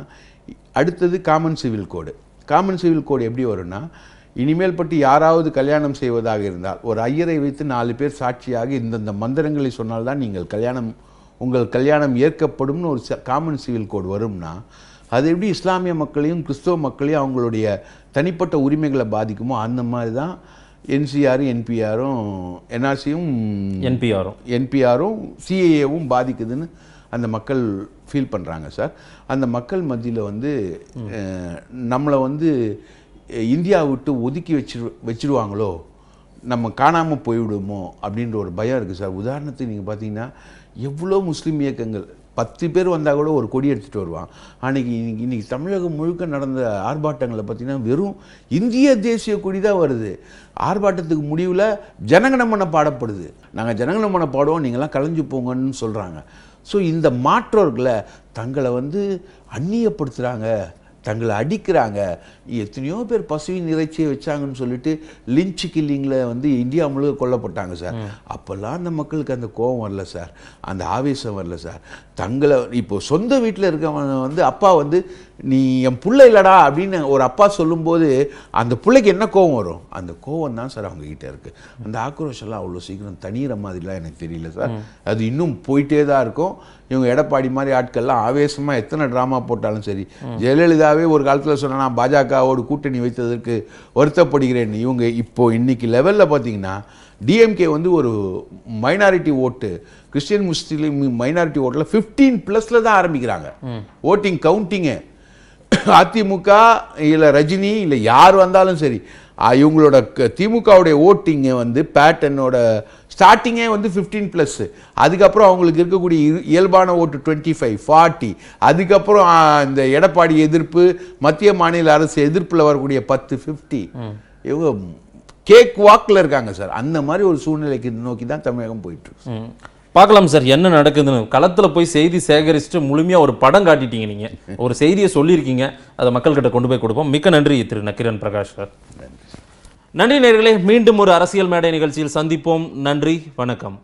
அடுத்தது common civil code common civil code எப்படி வரும்னா இனிமேல் பற்றி யாராவது கல்யாணம் செய்வதாக இருந்தால் ஒரு ஐயரை வைத்து நாலு பேர் சாட்சியாக இந்தந்த மந்திரங்களை சொன்னால்தான் நீங்கள் கல்யாணம் உங்கள் கல்யாணம் ஏற்கப்படும்னு ஒரு காமன் சிவில் கோடு வரும்னா அது எப்படி இஸ்லாமிய மக்களையும் கிறிஸ்தவ மக்களையும் அவங்களுடைய தனிப்பட்ட உரிமைகளை பாதிக்குமோ அந்த மாதிரி தான் என்சிஆரும் என்பிஆரும் என்ஆர்சியும் என்பிஆரும் என்பிஆரும் சிஏஏவும் பாதிக்குதுன்னு அந்த மக்கள் ஃபீல் பண்ணுறாங்க சார் அந்த மக்கள் மத்தியில் வந்து நம்மளை வந்து இந்தியா விட்டு ஒதுக்கி வச்சிரு வச்சிருவாங்களோ நம்ம காணாமல் போய்விடுமோ அப்படின்ற ஒரு பயம் இருக்குது சார் உதாரணத்துக்கு நீங்கள் பார்த்தீங்கன்னா எவ்வளோ முஸ்லீம் இயக்கங்கள் பத்து பேர் வந்தால் கூட ஒரு கொடி எடுத்துகிட்டு வருவான் அன்றைக்கி இன்னைக்கு இன்றைக்கி தமிழகம் முழுக்க நடந்த ஆர்ப்பாட்டங்களை பார்த்திங்கன்னா வெறும் இந்திய தேசிய கொடி தான் வருது ஆர்ப்பாட்டத்துக்கு முடிவில் ஜனகணமனை பாடப்படுது நாங்கள் ஜனகணமனை பாடுவோம் நீங்களாம் கலைஞ்சு போங்கன்னு சொல்கிறாங்க ஸோ இந்த மாற்றோர்களை தங்களை வந்து அந்நியப்படுத்துகிறாங்க தங்களை அடிக்கிறாங்க எத்தனையோ பேர் பசுவின் இறைச்சியை வச்சாங்கன்னு சொல்லிட்டு லிஞ்ச் கில்லிங்கில் வந்து இந்தியா முழுக்க கொல்லப்பட்டாங்க சார் அப்போல்லாம் அந்த மக்களுக்கு அந்த கோபம் வரல சார் அந்த ஆவேசம் வரல சார் தங்களை இப்போ சொந்த வீட்டில் இருக்கவன் வந்து அப்பா வந்து நீ என் பிள்ளை இல்லடா அப்படின்னு ஒரு அப்பா சொல்லும்போது அந்த பிள்ளைக்கு என்ன கோவம் வரும் அந்த கோவம் தான் சார் அவங்கக்கிட்ட இருக்குது அந்த ஆக்ரோஷெல்லாம் அவ்வளோ சீக்கிரம் தனியிற மாதிரிலாம் எனக்கு தெரியல சார் அது இன்னும் போயிட்டே தான் இருக்கும் இவங்க எடப்பாடி மாதிரி ஆட்கள்லாம் ஆவேசமாக எத்தனை ட்ராமா போட்டாலும் சரி ஜெயலலிதாவே ஒரு காலத்தில் சொன்னால் நான் பாஜகவோடு கூட்டணி வைத்ததற்கு வருத்தப்படுகிறேன் இவங்க இப்போ இன்றைக்கி லெவலில் பார்த்தீங்கன்னா டிஎம்கே வந்து ஒரு minority vote Christian Muslim minority ஓட்டில் ஃபிஃப்டீன் ப்ளஸில் தான் ஆரம்பிக்கிறாங்க ஓட்டிங் கவுண்டிங்கு அதிமுக இல்லை ரஜினி இல்லை யார் வந்தாலும் சரி இவங்களோட திமுகவுடைய ஓட்டிங்கை வந்து பேட்டனோட ஸ்டார்டிங்கே வந்து ஃபிஃப்டீன் ப்ளஸ்ஸு அதுக்கப்புறம் அவங்களுக்கு இருக்கக்கூடிய இயல்பான ஓட்டு டுவெண்ட்டி ஃபைவ் ஃபார்ட்டி அதுக்கப்புறம் இந்த எடப்பாடி எதிர்ப்பு மத்திய மாநில அரசு எதிர்ப்பில் வரக்கூடிய பத்து ஃபிஃப்டி இவங்க கேக் வாக்கில் இருக்காங்க சார் அந்த மாதிரி ஒரு சூழ்நிலைக்கு நோக்கி தான் தமிழகம் போயிட்டுருக்கு பார்க்கலாம் சார் என்ன நடக்குதுன்னு களத்தில் போய் செய்தி சேகரிச்சுட்டு முழுமையாக ஒரு படம் காட்டிட்டீங்க நீங்கள் ஒரு செய்தியை சொல்லியிருக்கீங்க அதை மக்கள்கிட்ட கொண்டு போய் கொடுப்போம் மிக்க நன்றி திரு நக்கிரன் பிரகாஷ் சார் நன்றி நேர்களே மீண்டும் ஒரு அரசியல் மேடை நிகழ்ச்சியில் சந்திப்போம் நன்றி வணக்கம்